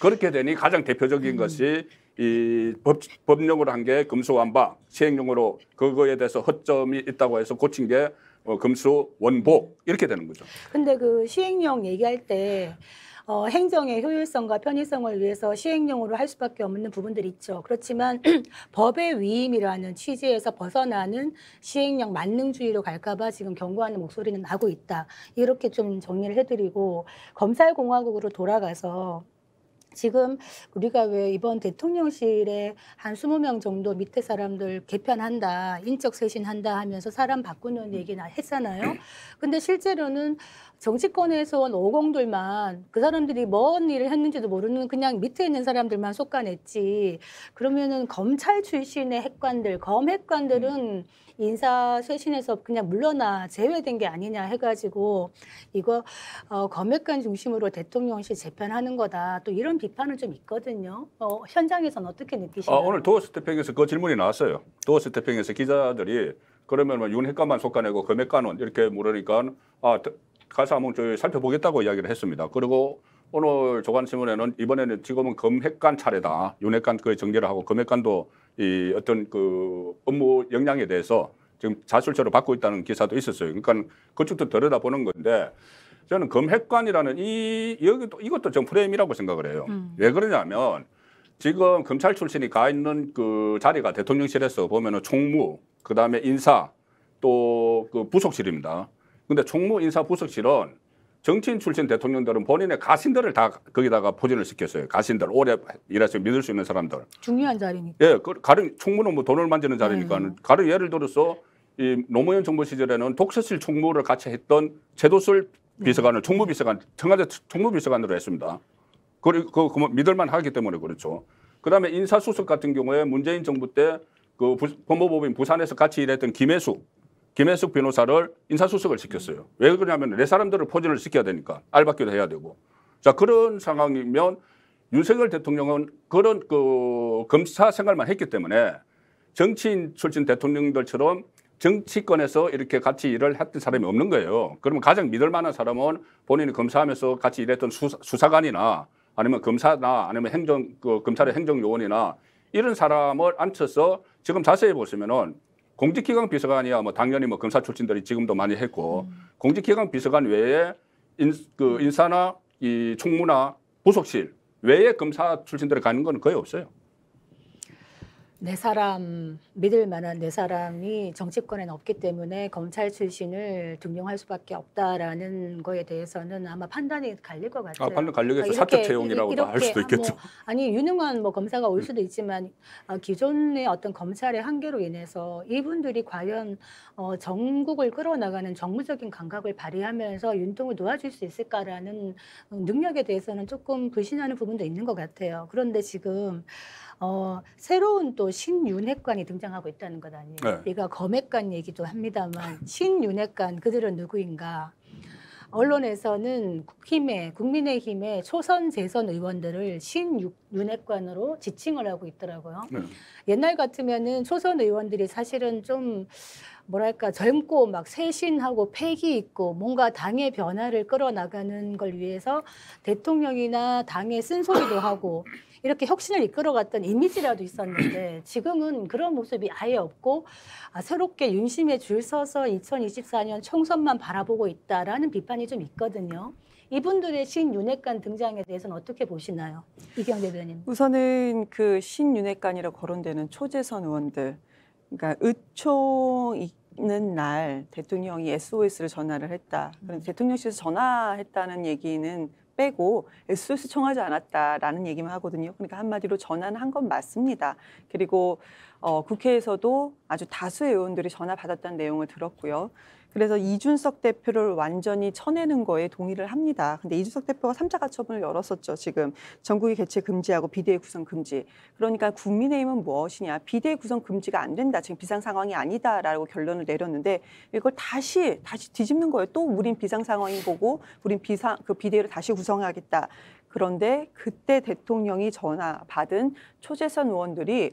그렇게 되니 가장 대표적인 음. 것이 이 법, 법령으로 한 게 금수완박 시행령으로 그거에 대해서 허점이 있다고 해서 고친 게 어, 금수 원복 이렇게 되는 거죠. 근데 그 시행령 얘기할 때 어, 행정의 효율성과 편의성을 위해서 시행령으로 할 수밖에 없는 부분들이 있죠. 그렇지만 법의 위임이라는 취지에서 벗어나는 시행령 만능주의로 갈까봐 지금 경고하는 목소리는 나고 있다. 이렇게 좀 정리를 해드리고 검찰공화국으로 돌아가서 지금 우리가 왜 이번 대통령실에 한 스무 명 정도 밑에 사람들 개편한다, 인적 쇄신한다 하면서 사람 바꾸는 얘기나 했잖아요. 근데 실제로는 정치권에서 온 오공들만 그 사람들이 뭔 일을 했는지도 모르는 그냥 밑에 있는 사람들만 속아냈지 그러면은 검찰 출신의 핵관들, 검 핵관들은 음. 인사 쇄신에서 그냥 물러나 제외된 게 아니냐 해가지고 이거 어, 검핵관 중심으로 대통령실 재편하는 거다. 또 이런 비판은 좀 있거든요. 어, 현장에서는 어떻게 느끼시나요? 아, 오늘 도어스 태평에서 그 질문이 나왔어요. 도어스 태평에서 기자들이 그러면 뭐 윤핵관만 속가내고 검핵관은 이렇게 물으니까 아 가사 한번 조율 살펴보겠다고 이야기를 했습니다. 그리고 오늘 조간신문에는 이번에는 지금은 검핵관 차례다. 윤핵관 그의 정리를 하고 검핵관도 이 어떤 그 업무 역량에 대해서 지금 자술처를 받고 있다는 기사도 있었어요. 그러니까 그쪽도 들여다보는 건데 저는 검핵관이라는 이 여기도 이것도 좀 프레임이라고 생각을 해요. 음. 왜 그러냐면 지금 검찰 출신이 가 있는 그 자리가 대통령실에서 보면은 총무, 그다음에 인사, 또 그 부속실입니다. 근데 총무 인사 부석실은 정치인 출신 대통령들은 본인의 가신들을 다 거기다가 포진을 시켰어요. 가신들 오래 일해서 믿을 수 있는 사람들. 중요한 자리니까. 예, 그 가령 총무는 뭐 돈을 만지는 자리니까. 는 네. 가령 예를 들어서 이 노무현 정부 시절에는 독서실 총무를 같이 했던 제도술 네. 비서관을 총무 비서관, 청와대 총무 비서관으로 했습니다. 그리고 그, 그, 그 뭐 믿을만 하기 때문에 그렇죠. 그다음에 인사수석 같은 경우에 문재인 정부 때 그 법무법인 부산에서 같이 일했던 김혜수 김혜숙 변호사를 인사수석을 시켰어요. 왜 그러냐면 내 사람들을 포진을 시켜야 되니까 알바기도 해야 되고. 자 그런 상황이면 윤석열 대통령은 그런 그 검사 생활만 했기 때문에 정치인 출신 대통령들처럼 정치권에서 이렇게 같이 일을 했던 사람이 없는 거예요. 그러면 가장 믿을 만한 사람은 본인이 검사하면서 같이 일했던 수사, 관이나 아니면 검사나 아니면 행정 그 검찰의 행정 요원이나 이런 사람을 앉혀서 지금 자세히 보시면은 공직기강 비서관이야 뭐 당연히 뭐 검사 출신들이 지금도 많이 했고 음. 공직기강 비서관 외에 인, 그 인사나 이 총무나 부속실 외에 검사 출신들이 가는 건 거의 없어요. 내 사람 믿을 만한 내 사람이 정치권에는 없기 때문에 검찰 출신을 등용할 수밖에 없다라는 거에 대해서는 아마 판단이 갈릴 것 같아요. 아, 판단 갈리겠죠. 그러니까 사적 채용이라고 할 수도 아, 뭐 있겠죠. 뭐, 아니 유능한 뭐 검사가 올 음. 수도 있지만 어, 기존의 어떤 검찰의 한계로 인해서 이분들이 과연 어, 정국을 끌어나가는 정무적인 감각을 발휘하면서 윤통을 놓아줄 수 있을까라는 능력에 대해서는 조금 불신하는 부분도 있는 것 같아요. 그런데 지금 어, 새로운 또 신윤회관이 등장하고 있다는 것 아니에요. 네. 얘가 검액관 얘기도 합니다만 신윤회관 그들은 누구인가? 언론에서는 국힘의 국민의힘의 초선 재선 의원들을 신윤핵관으로 지칭을 하고 있더라고요. 네. 옛날 같으면은 초선 의원들이 사실은 좀 뭐랄까 젊고 막 새신하고 패기 있고 뭔가 당의 변화를 끌어나가는 걸 위해서 대통령이나 당의 쓴소리도 하고 이렇게 혁신을 이끌어갔던 이미지라도 있었는데 지금은 그런 모습이 아예 없고 아, 새롭게 윤심에 줄 서서 2024년 총선만 바라보고 있다라는 비판이 좀 있거든요. 이분들의 신윤핵관 등장에 대해서는 어떻게 보시나요? 이경 대변인. 우선은 그 신윤핵관이라 거론되는 초재선 의원들, 그러니까 의총 있는 날 대통령이 SOS를 전화를 했다. 그런 음. 대통령실에서 전화했다는 얘기는 빼고 SOS 청하지 않았다라는 얘기만 하거든요. 그러니까 한마디로 전환한 건 맞습니다. 그리고 어, 국회에서도 아주 다수의 의원들이 전화 받았다는 내용을 들었고요. 그래서 이준석 대표를 완전히 쳐내는 거에 동의를 합니다. 근데 이준석 대표가 삼자 가처분을 열었었죠. 지금 전국이 개최 금지하고 비대위 구성 금지. 그러니까 국민의힘은 무엇이냐. 비대위 구성 금지가 안 된다. 지금 비상 상황이 아니다라고 결론을 내렸는데 이걸 다시 다시 뒤집는 거예요. 또 우린 비상 상황인 거고 우린 비상 그 비대위를 다시 구성하겠다. 그런데 그때 대통령이 전화 받은 초재선 의원들이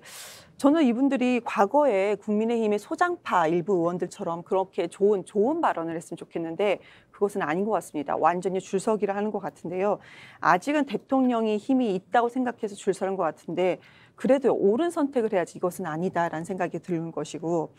저는 이분들이 과거에 국민의힘의 소장파 일부 의원들처럼 그렇게 좋은 좋은 발언을 했으면 좋겠는데 그것은 아닌 것 같습니다. 완전히 줄서기를 하는 것 같은데요. 아직은 대통령이 힘이 있다고 생각해서 줄 서는 것 같은데 그래도 옳은 선택을 해야지 이것은 아니다라는 생각이 드는 것이고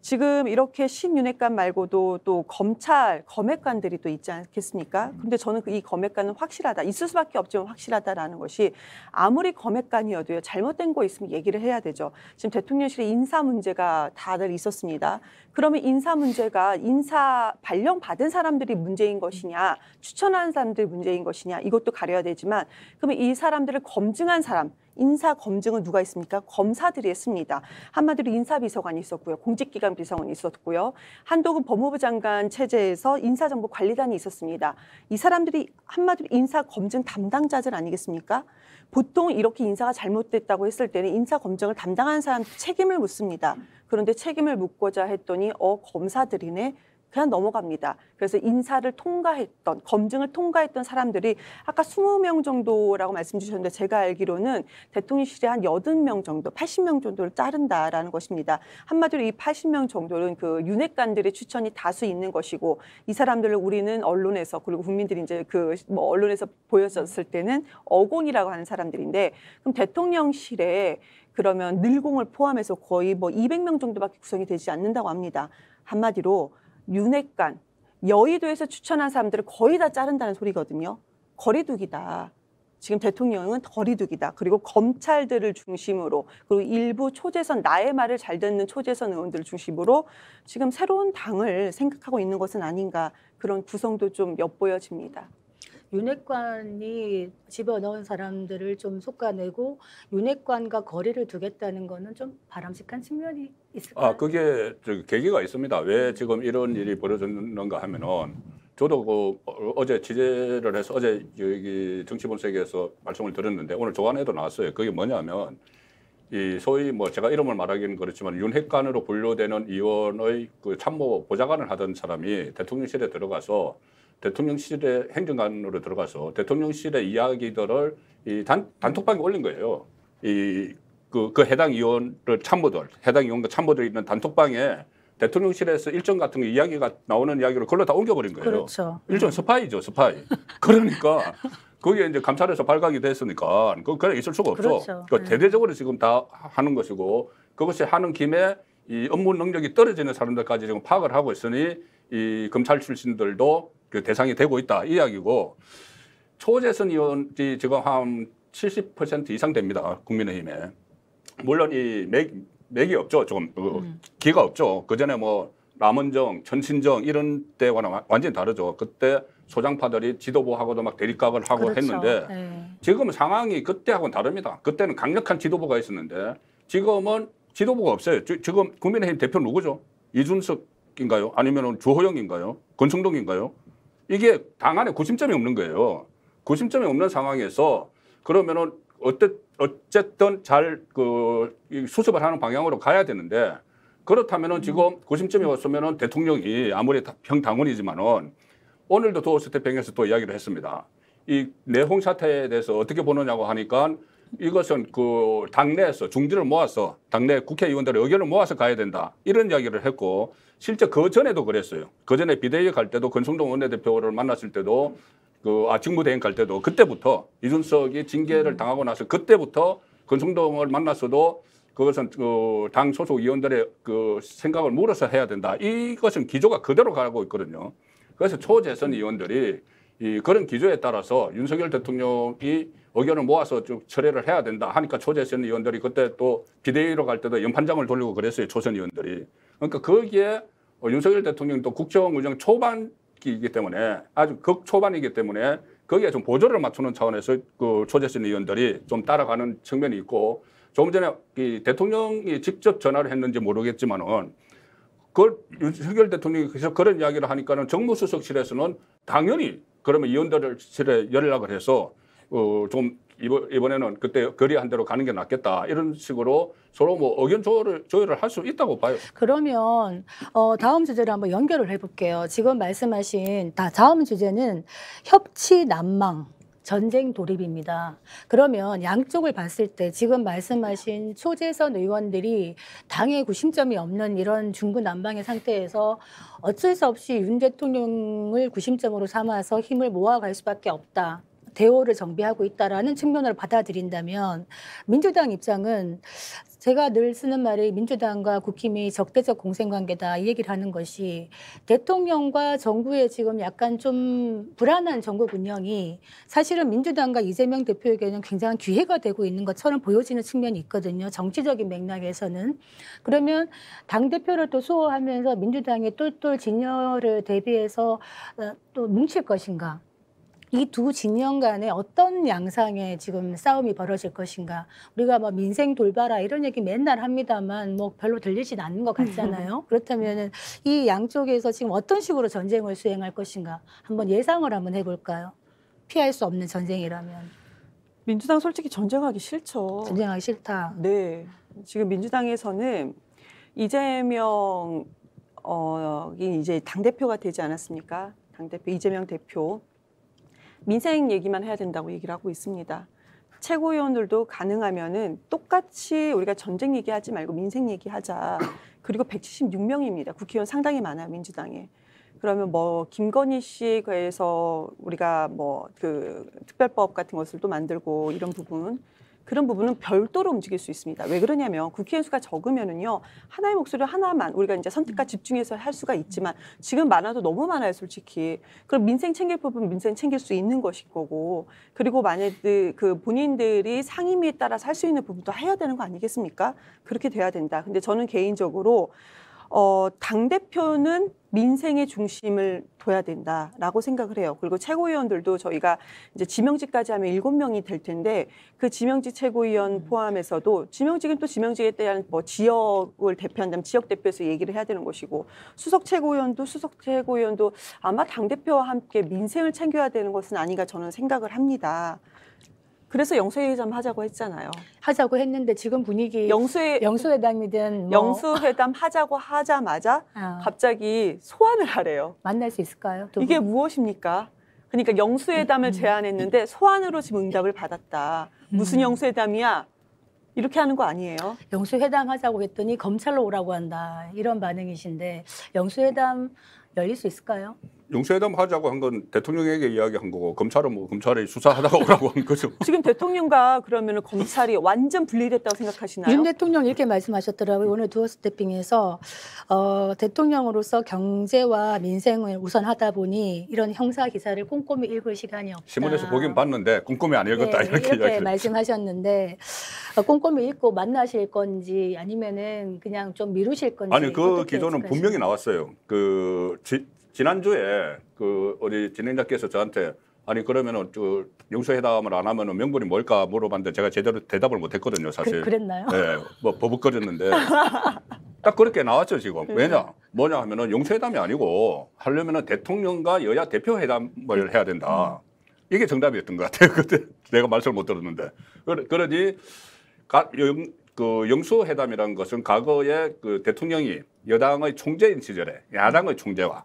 지금 이렇게 신윤회관 말고도 또 검찰 검핵관들이 또 있지 않겠습니까? 음. 근데 저는 그 이 검핵관은 확실하다 있을 수밖에 없지만 확실하다라는 것이 아무리 검핵관이어도요 잘못된 거 있으면 얘기를 해야 되죠. 지금 대통령실에 인사 문제가 다들 있었습니다. 그러면 인사 문제가 인사 발령 받은 사람들이 문제인 것이냐 추천한 사람들 문제인 것이냐 이것도 가려야 되지만 그러면 이 사람들을 검증한 사람 인사 검증은 누가 했습니까? 검사들이 했습니다. 한마디로 인사비서관이 있었고요. 공직기관 비서관이 있었고요. 한동훈 법무부 장관 체제에서 인사정보관리단이 있었습니다. 이 사람들이 한마디로 인사 검증 담당자들 아니겠습니까? 보통 이렇게 인사가 잘못됐다고 했을 때는 인사 검증을 담당한 사람 책임을 묻습니다. 그런데 책임을 묻고자 했더니 어 검사들이네 그냥 넘어갑니다. 그래서 인사를 통과했던, 검증을 통과했던 사람들이 아까 20명 정도라고 말씀 주셨는데 제가 알기로는 대통령실에한 80명 정도, 80명 정도를 자른다라는 것입니다. 한마디로 이 80명 정도는 그 윤핵관들의 추천이 다수 있는 것이고 이 사람들을 우리는 언론에서 그리고 국민들이 이제 그 뭐 언론에서 보여졌을 때는 어공이라고 하는 사람들인데 그럼 대통령실에 그러면 늘공을 포함해서 거의 뭐 200명 정도밖에 구성이 되지 않는다고 합니다. 한마디로 윤핵관, 여의도에서 추천한 사람들을 거의 다 자른다는 소리거든요. 거리두기다. 지금 대통령은 거리두기다. 그리고 검찰들을 중심으로 그리고 일부 초재선 나의 말을 잘 듣는 초재선 의원들을 중심으로 지금 새로운 당을 생각하고 있는 것은 아닌가 그런 구성도 좀 엿보여집니다. 윤핵관이 집어넣은 사람들을 좀 솎아내고 윤핵관과 거리를 두겠다는 거는 좀 바람직한 측면이 있을까요? 아 그게 계기가 있습니다. 왜 음. 지금 이런 일이 벌어졌는가 하면은 저도 그 어, 어제 취재를 해서 어제 여기 정치본색에서 말씀을 드렸는데 오늘 조간에도 나왔어요. 그게 뭐냐면 이 소위 뭐 제가 이름을 말하기는 그렇지만 윤핵관으로 분류되는 의원의 그 참모 보좌관을 하던 사람이 대통령실에 들어가서 대통령실의 행정관으로 들어가서 대통령실의 이야기들을 이 단, 단톡방에 올린 거예요. 이, 그, 그 해당 의원을 참모들, 해당 의원과 참모들이 있는 단톡방에 대통령실에서 일정 같은 거 이야기가 나오는 이야기를 걸로 다 옮겨버린 거예요. 그렇죠. 일종 네. 스파이죠, 스파이. 그러니까 거기에 이제 감찰에서 발각이 됐으니까 그 그냥 있을 수가 없죠. 그렇죠. 그러니까 대대적으로 지금 다 하는 것이고 그것이 하는 김에 이 업무 능력이 떨어지는 사람들까지 지금 파악을 하고 있으니 이 검찰 출신들도 그 대상이 되고 있다 이 이야기고 초재선 의원이 지금 한 70% 이상 됩니다 국민의힘에 물론 이 맥, 맥이 없죠 조금 어, 음. 기가 없죠 그 전에 뭐 남은정 전신정 이런 때와는 완전히 다르죠 그때 소장파들이 지도부하고도 막 대립각을 하고 그렇죠. 했는데 네. 지금 상황이 그때하고는 다릅니다 그때는 강력한 지도부가 있었는데 지금은 지도부가 없어요 지, 지금 국민의힘 대표 누구죠 이준석인가요 아니면 주호영인가요 권성동인가요 이게 당 안에 구심점이 없는 거예요. 구심점이 없는 상황에서 그러면은 어때, 어쨌든 잘그 수습을 하는 방향으로 가야 되는데 그렇다면은 지금 구심점이 없으면은 대통령이 아무리 평당원이지만은 오늘도 도어스태핑에서 또 이야기를 했습니다. 이 내홍 사태에 대해서 어떻게 보느냐고 하니까 이것은 그 당내에서 중지를 모아서 당내 국회의원들의 의견을 모아서 가야 된다. 이런 이야기를 했고 실제 그 전에도 그랬어요. 그 전에 비대위 갈 때도 권성동 원내대표를 만났을 때도 그 아, 직무대행 갈 때도 그때부터 이준석이 징계를 음. 당하고 나서 그때부터 권성동을 만났어도 그것은 그 당 소속 의원들의 그 생각을 물어서 해야 된다. 이것은 기조가 그대로 가고 있거든요. 그래서 음. 초재선 의원들이 이 그런 기조에 따라서 윤석열 대통령이 의견을 모아서 쭉 철회를 해야 된다 하니까 초재선 의원들이 그때 또 비대위로 갈 때도 연판장을 돌리고 그랬어요 초선 의원들이 그러니까 거기에 윤석열 대통령또 국정운영 초반기이기 때문에 아주 극초반이기 때문에 거기에 좀 보조를 맞추는 차원에서 그 초재선 의원들이 좀 따라가는 측면이 있고 조금 전에 이 대통령이 직접 전화를 했는지 모르겠지만은 그걸 윤석열 대통령이 계속 그런 이야기를 하니까는 정무수석실에서는 당연히 그러면 위원들실에 연락을 해서 어, 좀 이번에는 그때 거리한 대로 가는 게 낫겠다 이런 식으로 서로 뭐 의견 조율을, 조율을 할 수 있다고 봐요. 그러면 어, 다음 주제를 한번 연결을 해볼게요. 지금 말씀하신 다 다음 주제는 협치 난망. 전쟁 돌입입니다. 그러면 양쪽을 봤을 때 지금 말씀하신 초재선 의원들이 당의 구심점이 없는 이런 중구난방의 상태에서 어쩔 수 없이 윤 대통령을 구심점으로 삼아서 힘을 모아갈 수밖에 없다. 대오를 정비하고 있다라는 측면으로 받아들인다면 민주당 입장은 제가 늘 쓰는 말이 민주당과 국힘이 적대적 공생관계다 이 얘기를 하는 것이 대통령과 정부의 지금 약간 좀 불안한 정부 운영이 사실은 민주당과 이재명 대표에게는 굉장한 기회가 되고 있는 것처럼 보여지는 측면이 있거든요. 정치적인 맥락에서는. 그러면 당대표를 또 수호하면서 민주당의 똘똘 진열을 대비해서 어, 또 뭉칠 것인가. 이두 진영 간에 어떤 양상의 지금 싸움이 벌어질 것인가. 우리가 뭐 민생 돌봐라 이런 얘기 맨날 합니다만 뭐 별로 들리진 않는 것 같잖아요. 그렇다면이 양쪽에서 지금 어떤 식으로 전쟁을 수행할 것인가 한번 예상을 한번 해볼까요? 피할 수 없는 전쟁이라면. 민주당 솔직히 전쟁하기 싫죠. 전쟁하기 싫다. 네. 지금 민주당에서는 이재명 어, 이제 당대표가 되지 않았습니까? 당대표, 이재명 대표. 민생 얘기만 해야 된다고 얘기를 하고 있습니다. 최고위원들도 가능하면은 똑같이 우리가 전쟁 얘기하지 말고 민생 얘기하자. 그리고 176명입니다. 국회의원 상당히 많아요, 민주당에. 그러면 뭐 김건희 씨에 해서 우리가 뭐 그 특별법 같은 것을 또 만들고 이런 부분 그런 부분은 별도로 움직일 수 있습니다. 왜 그러냐면 국회의원 수가 적으면은요 하나의 목소리를 하나만 우리가 이제 선택과 음. 집중해서 할 수가 있지만 지금 많아도 너무 많아요 솔직히. 그럼 민생 챙길 부분 민생 챙길 수 있는 것일 거고 그리고 만약에 그 본인들이 상임위에 따라서 할 수 있는 부분도 해야 되는 거 아니겠습니까? 그렇게 돼야 된다. 근데 저는 개인적으로 어, 당대표는 민생의 중심을 둬야 된다라고 생각을 해요. 그리고 최고위원들도 저희가 이제 지명직까지 하면 일곱 명이될 텐데 그 지명직 최고위원 음. 포함해서도 지명직은 또 지명직에 대한 뭐 지역을 대표한다면 지역 대표에서 얘기를 해야 되는 것이고 수석 최고위원도 수석 최고위원도 아마 당 대표와 함께 민생을 챙겨야 되는 것은 아닌가 저는 생각을 합니다. 그래서 영수회담 하자고 했잖아요. 하자고 했는데 지금 분위기 영수회 영수회담이든 뭐. 영수회담 하자고 하자마자 아. 갑자기 소환을 하래요. 만날 수 있을까요? 이게 무엇입니까? 그러니까 영수회담을 음. 제안했는데 소환으로 지금 응답을 받았다. 무슨 음. 영수회담이야? 이렇게 하는 거 아니에요? 영수회담 하자고 했더니 검찰로 오라고 한다. 이런 반응이신데 영수회담 열릴 수 있을까요? 용서회담 하자고 한 건 대통령에게 이야기한 거고 검찰은 뭐 검찰이 수사하다가 오라고 한 거죠. 지금 대통령과 그러면 검찰이 완전 분리됐다고 생각하시나요? 윤 대통령 이렇게 말씀하셨더라고요. 오늘 두어 스태핑에서 어, 대통령으로서 경제와 민생을 우선하다 보니 이런 형사 기사를 꼼꼼히 읽을 시간이 없다. 신문에서 보긴 봤는데 꼼꼼히 안 읽었다 네, 이렇게, 이렇게 말씀하셨는데 어, 꼼꼼히 읽고 만나실 건지 아니면은 그냥 좀 미루실 건지 아니 그 기조는 분명히 나왔어요. 그 지, 지난주에 그 우리 진행자께서 저한테 아니 그러면은 저 용서회담을 안 하면은 명분이 뭘까 물어봤는데 제가 제대로 대답을 못 했거든요 그, 사실 그, 랬나요 네, 뭐 버벅거렸는데 딱 그렇게 나왔죠 지금 네. 왜냐 뭐냐 하면은 용서회담이 아니고 하려면은 대통령과 여야 대표 회담을 해야 된다 음. 이게 정답이었던 것 같아요 그때 내가 말씀을 못 들었는데 그러니 가, 용, 그 영수회담이라는 것은 과거에 그 대통령이 여당의 총재인 시절에 야당의 총재와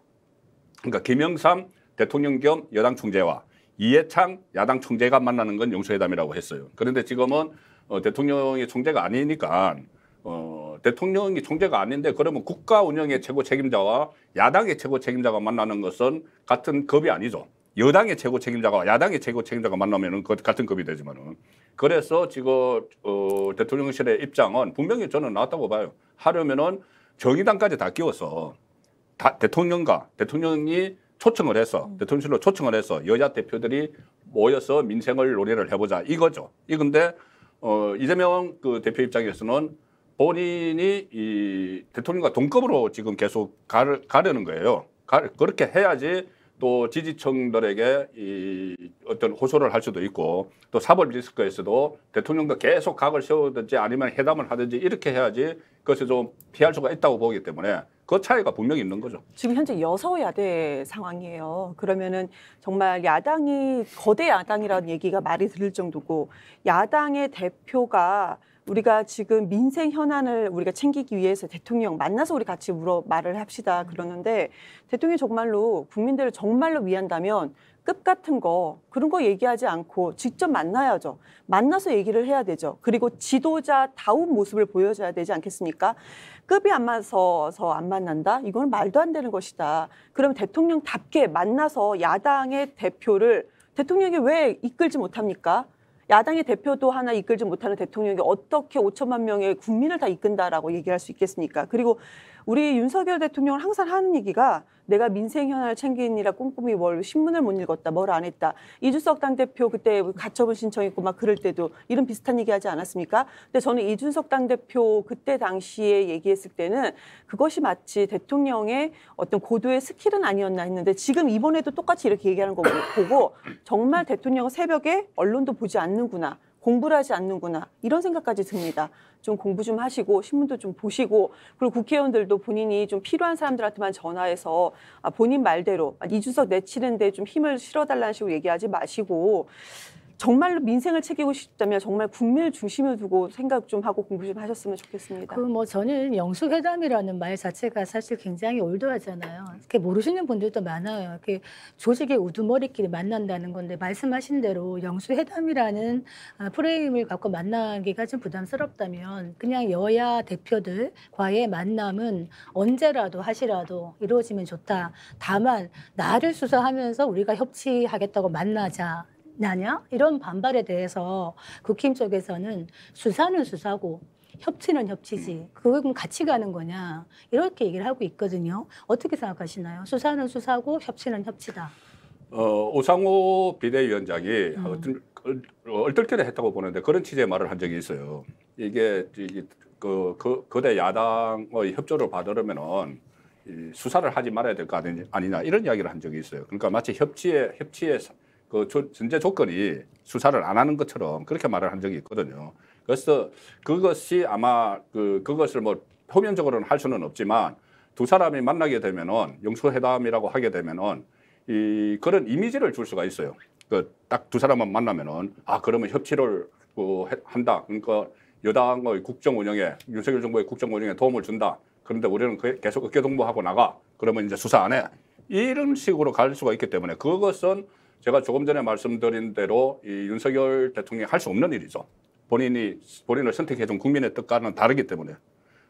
그러니까 김영삼 대통령 겸 여당 총재와 이해창 야당 총재가 만나는 건용서회담이라고 했어요. 그런데 지금은 어, 대통령이 총재가 아니니까 어, 대통령이 총재가 아닌데 그러면 국가 운영의 최고 책임자와 야당의 최고 책임자가 만나는 것은 같은 급이 아니죠. 여당의 최고 책임자가 야당의 최고 책임자가 만나면은 그 같은 급이 되지만은 그래서 지금 어, 대통령실의 입장은 분명히 저는 나왔다고 봐요. 하려면은 정의당까지 다 끼워서 다 대통령과 대통령이 초청을 해서 음. 대통령실로 초청을 해서 여야 대표들이 모여서 민생을 논의를 해보자 이거죠. 이건데 어, 이재명 그 대표 입장에서는 본인이 이 대통령과 동급으로 지금 계속 가 가려는 거예요. 가, 그렇게 해야지 또 지지층들에게 이 어떤 호소를 할 수도 있고 또 사법 리스크에서도 대통령도 계속 각을 세우든지 아니면 회담을 하든지 이렇게 해야지 그것을 좀 피할 수가 있다고 보기 때문에 그 차이가 분명히 있는 거죠. 지금 현재 여서야대 상황이에요. 그러면은 정말 야당이 거대 야당이라는 얘기가 말이 들을 정도고 야당의 대표가 우리가 지금 민생 현안을 우리가 챙기기 위해서 대통령 만나서 우리 같이 물어 말을 합시다 음. 그러는데 대통령이 정말로 국민들을 정말로 위한다면 끝 같은 거 그런 거 얘기하지 않고 직접 만나야죠. 만나서 얘기를 해야 되죠. 그리고 지도자 다운 모습을 보여줘야 되지 않겠습니까? 급이 안 맞아서 안 만난다? 이건 말도 안 되는 것이다. 그럼 대통령답게 만나서 야당의 대표를 대통령이 왜 이끌지 못합니까? 야당의 대표도 하나 이끌지 못하는 대통령이 어떻게 5천만 명의 국민을 다 이끈다라고 얘기할 수 있겠습니까? 그리고 우리 윤석열 대통령은 항상 하는 얘기가 내가 민생 현안을 챙기느라 꼼꼼히 뭘 신문을 못 읽었다, 뭘 안 했다. 이준석 당대표 그때 가처분 신청했고 막 그럴 때도 이런 비슷한 얘기 하지 않았습니까? 근데 저는 이준석 당대표 그때 당시에 얘기했을 때는 그것이 마치 대통령의 어떤 고도의 스킬은 아니었나 했는데 지금 이번에도 똑같이 이렇게 얘기하는 거 보고 정말 대통령은 새벽에 언론도 보지 않는구나. 공부를 하지 않는구나 이런 생각까지 듭니다. 좀 공부 좀 하시고 신문도 좀 보시고 그리고 국회의원들도 본인이 좀 필요한 사람들한테만 전화해서 아, 본인 말대로 아, 이준석 내치는데 좀 힘을 실어달라는 식으로 얘기하지 마시고 정말로 민생을 챙기고 싶다면 정말 국민을 중심에 두고 생각 좀 하고 공부 좀 하셨으면 좋겠습니다. 그 뭐 저는 영수회담이라는 말 자체가 사실 굉장히 올드하잖아요. 이게 모르시는 분들도 많아요. 이렇게 조직의 우두머리끼리 만난다는 건데 말씀하신 대로 영수회담이라는 아, 프레임을 갖고 만나기가 좀 부담스럽다면 그냥 여야 대표들과의 만남은 언제라도 하시라도 이루어지면 좋다. 다만 나를 수사하면서 우리가 협치하겠다고 만나자. 나냐? 이런 반발에 대해서 국힘 쪽에서는 수사는 수사고 협치는 협치지. 음. 그건 같이 가는 거냐. 이렇게 얘기를 하고 있거든요. 어떻게 생각하시나요? 수사는 수사고 협치는 협치다. 어, 오상호 비대위원장이 음. 어, 얼떨결에 했다고 보는데 그런 취지의 말을 한 적이 있어요. 이게, 이게 그, 그, 거대 야당의 협조를 받으려면은 수사를 하지 말아야 될 거 아니, 냐 이런 이야기를 한 적이 있어요. 그러니까 마치 협치의 협치의 그 전제 조건이 수사를 안 하는 것처럼 그렇게 말을 한 적이 있거든요. 그래서 그것이 아마 그 그것을 뭐 표면적으로는 할 수는 없지만 두 사람이 만나게 되면은 영수회담이라고 하게 되면은 이 그런 이미지를 줄 수가 있어요. 그 딱 두 사람만 만나면은 아 그러면 협치를 그 한다. 그러니까 여당의 국정 운영에 윤석열 정부의 국정 운영에 도움을 준다. 그런데 우리는 계속 어깨동무하고 나가. 그러면 이제 수사 안 해. 이런 식으로 갈 수가 있기 때문에 그것은 제가 조금 전에 말씀드린 대로 이 윤석열 대통령이 할 수 없는 일이죠. 본인이 본인을 선택해준 국민의 뜻과는 다르기 때문에.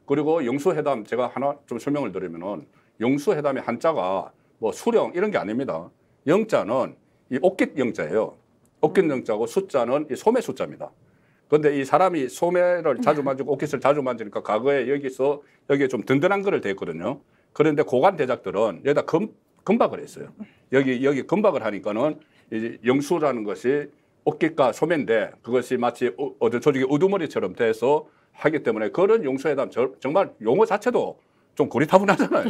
그리고 영수회담 제가 하나 좀 설명을 드리면은 영수회담의 한자가 뭐 수령 이런 게 아닙니다. 영자는 이 옥깃 영자예요. 옥깃 음. 영자고 숫자는 이 소매 숫자입니다. 근데 이 사람이 소매를 자주 네. 만지고 옷깃을 자주 만지니까 과거에 여기서 여기에 좀 든든한 글을 대 있거든요. 그런데 고관 대작들은 여기다 금 건박을 했어요. 여기 여기 건박을 하니까는 이제 영수라는 것이 어깨가 소매인데 그것이 마치 어떤 조직의 우두머리처럼 돼서 하기 때문에 그런 용서회담 정말 용어 자체도 좀 고리타분하잖아요.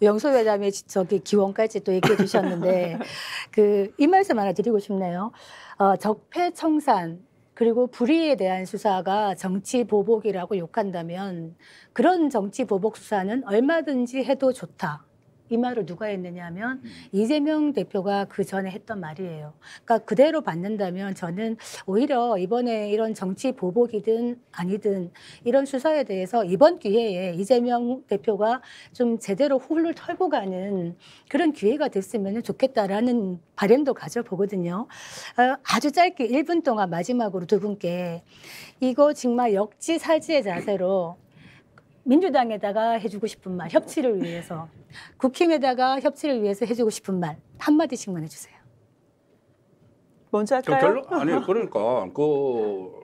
영소회담의 저기 기원까지 또 얘기해 주셨는데 그 이 말씀 하나 드리고 싶네요. 어, 적폐청산 그리고 불의에 대한 수사가 정치 보복이라고 욕한다면 그런 정치 보복 수사는 얼마든지 해도 좋다. 이 말을 누가 했느냐 하면 음. 이재명 대표가 그 전에 했던 말이에요. 그러니까 그대로 받는다면 저는 오히려 이번에 이런 정치 보복이든 아니든 이런 수사에 대해서 이번 기회에 이재명 대표가 좀 제대로 훌을 털고 가는 그런 기회가 됐으면 좋겠다라는 바램도 가져보거든요. 어, 아주 짧게 1분 동안 마지막으로 두 분께 이거 정말 역지사지의 자세로 민주당에다가 해주고 싶은 말, 협치를 위해서 국힘에다가 협치를 위해서 해주고 싶은 말 한마디씩만 해주세요. 먼저 할까요? 결론, 아니 그러니까 그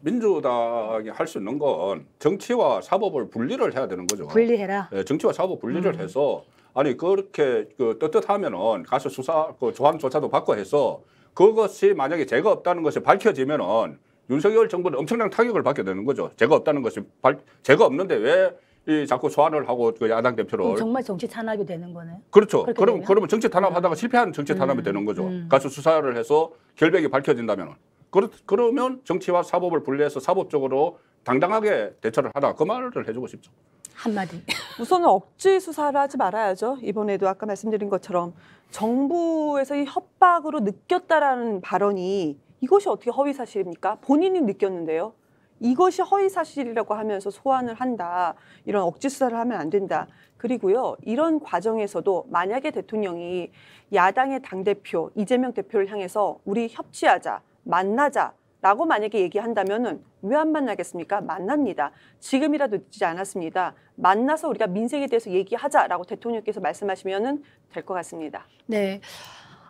민주당이 할 수 있는 건 정치와 사법을 분리를 해야 되는 거죠. 분리해라. 네, 정치와 사법 분리를 음. 해서 아니 그렇게 그 떳떳하면은 가서 수사 그 조항조차도 받고 해서 그것이 만약에 죄가 없다는 것이 밝혀지면은 윤석열 정부는 엄청난 타격을 받게 되는 거죠. 제가 없다는 것이 발, 제가 없는데 왜 이 자꾸 소환을 하고 그 야당 대표를 정말 정치 탄압이 되는 거네. 그렇죠. 그럼 그러면 정치 탄압하다가 음. 실패한 정치 탄압이 되는 거죠. 음. 음. 가서 수사를 해서 결백이 밝혀진다면 그렇 그러면 정치와 사법을 분리해서 사법적으로 당당하게 대처를 하다 그 말을 해주고 싶죠. 한마디. 우선은 억지 수사를 하지 말아야죠. 이번에도 아까 말씀드린 것처럼 정부에서 이 협박으로 느꼈다라는 발언이 이것이 어떻게 허위 사실입니까? 본인이 느꼈는데요. 이것이 허위 사실이라고 하면서 소환을 한다. 이런 억지 수사를 하면 안 된다. 그리고요. 이런 과정에서도 만약에 대통령이 야당의 당 대표 이재명 대표를 향해서 우리 협치하자, 만나자 라고 만약에 얘기한다면은 왜 안 만나겠습니까? 만납니다. 지금이라도 늦지 않았습니다. 만나서 우리가 민생에 대해서 얘기하자라고 대통령께서 말씀하시면은 될 것 같습니다. 네.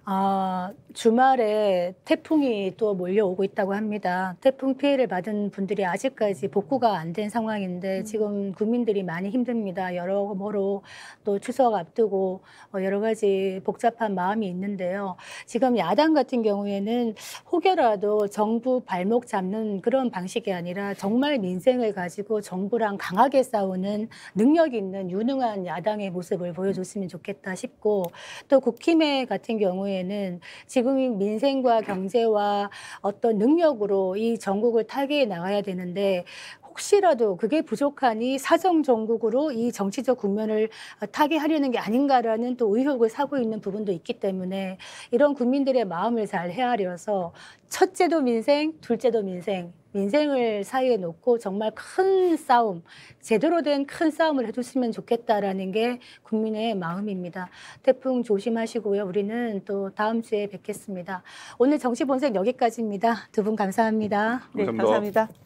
아, 주말에 태풍이 또 몰려오고 있다고 합니다. 태풍 피해를 받은 분들이 아직까지 복구가 안 된 상황인데 음. 지금 국민들이 많이 힘듭니다. 여러모로 또 추석 앞두고 뭐 여러 가지 복잡한 마음이 있는데요. 지금 야당 같은 경우에는 혹여라도 정부 발목 잡는 그런 방식이 아니라 정말 민생을 가지고 정부랑 강하게 싸우는 능력 있는 유능한 야당의 모습을 보여줬으면 좋겠다 싶고 또 국힘의 같은 경우에 경우에는 지금이 민생과 경제와 어떤 능력으로 이 전국을 타개해 나가야 되는데 혹시라도 그게 부족하니 사정 정국으로 이 정치적 국면을 아, 타개하려는 게 아닌가라는 또 의혹을 사고 있는 부분도 있기 때문에 이런 국민들의 마음을 잘 헤아려서 첫째도 민생, 둘째도 민생, 민생을 사이에 놓고 정말 큰 싸움, 제대로 된 큰 싸움을 해줬으면 좋겠다라는 게 국민의 마음입니다. 태풍 조심하시고요. 우리는 또 다음 주에 뵙겠습니다. 오늘 정치 본색 여기까지입니다. 두 분 감사합니다. 네, 감사합니다. 감사합니다.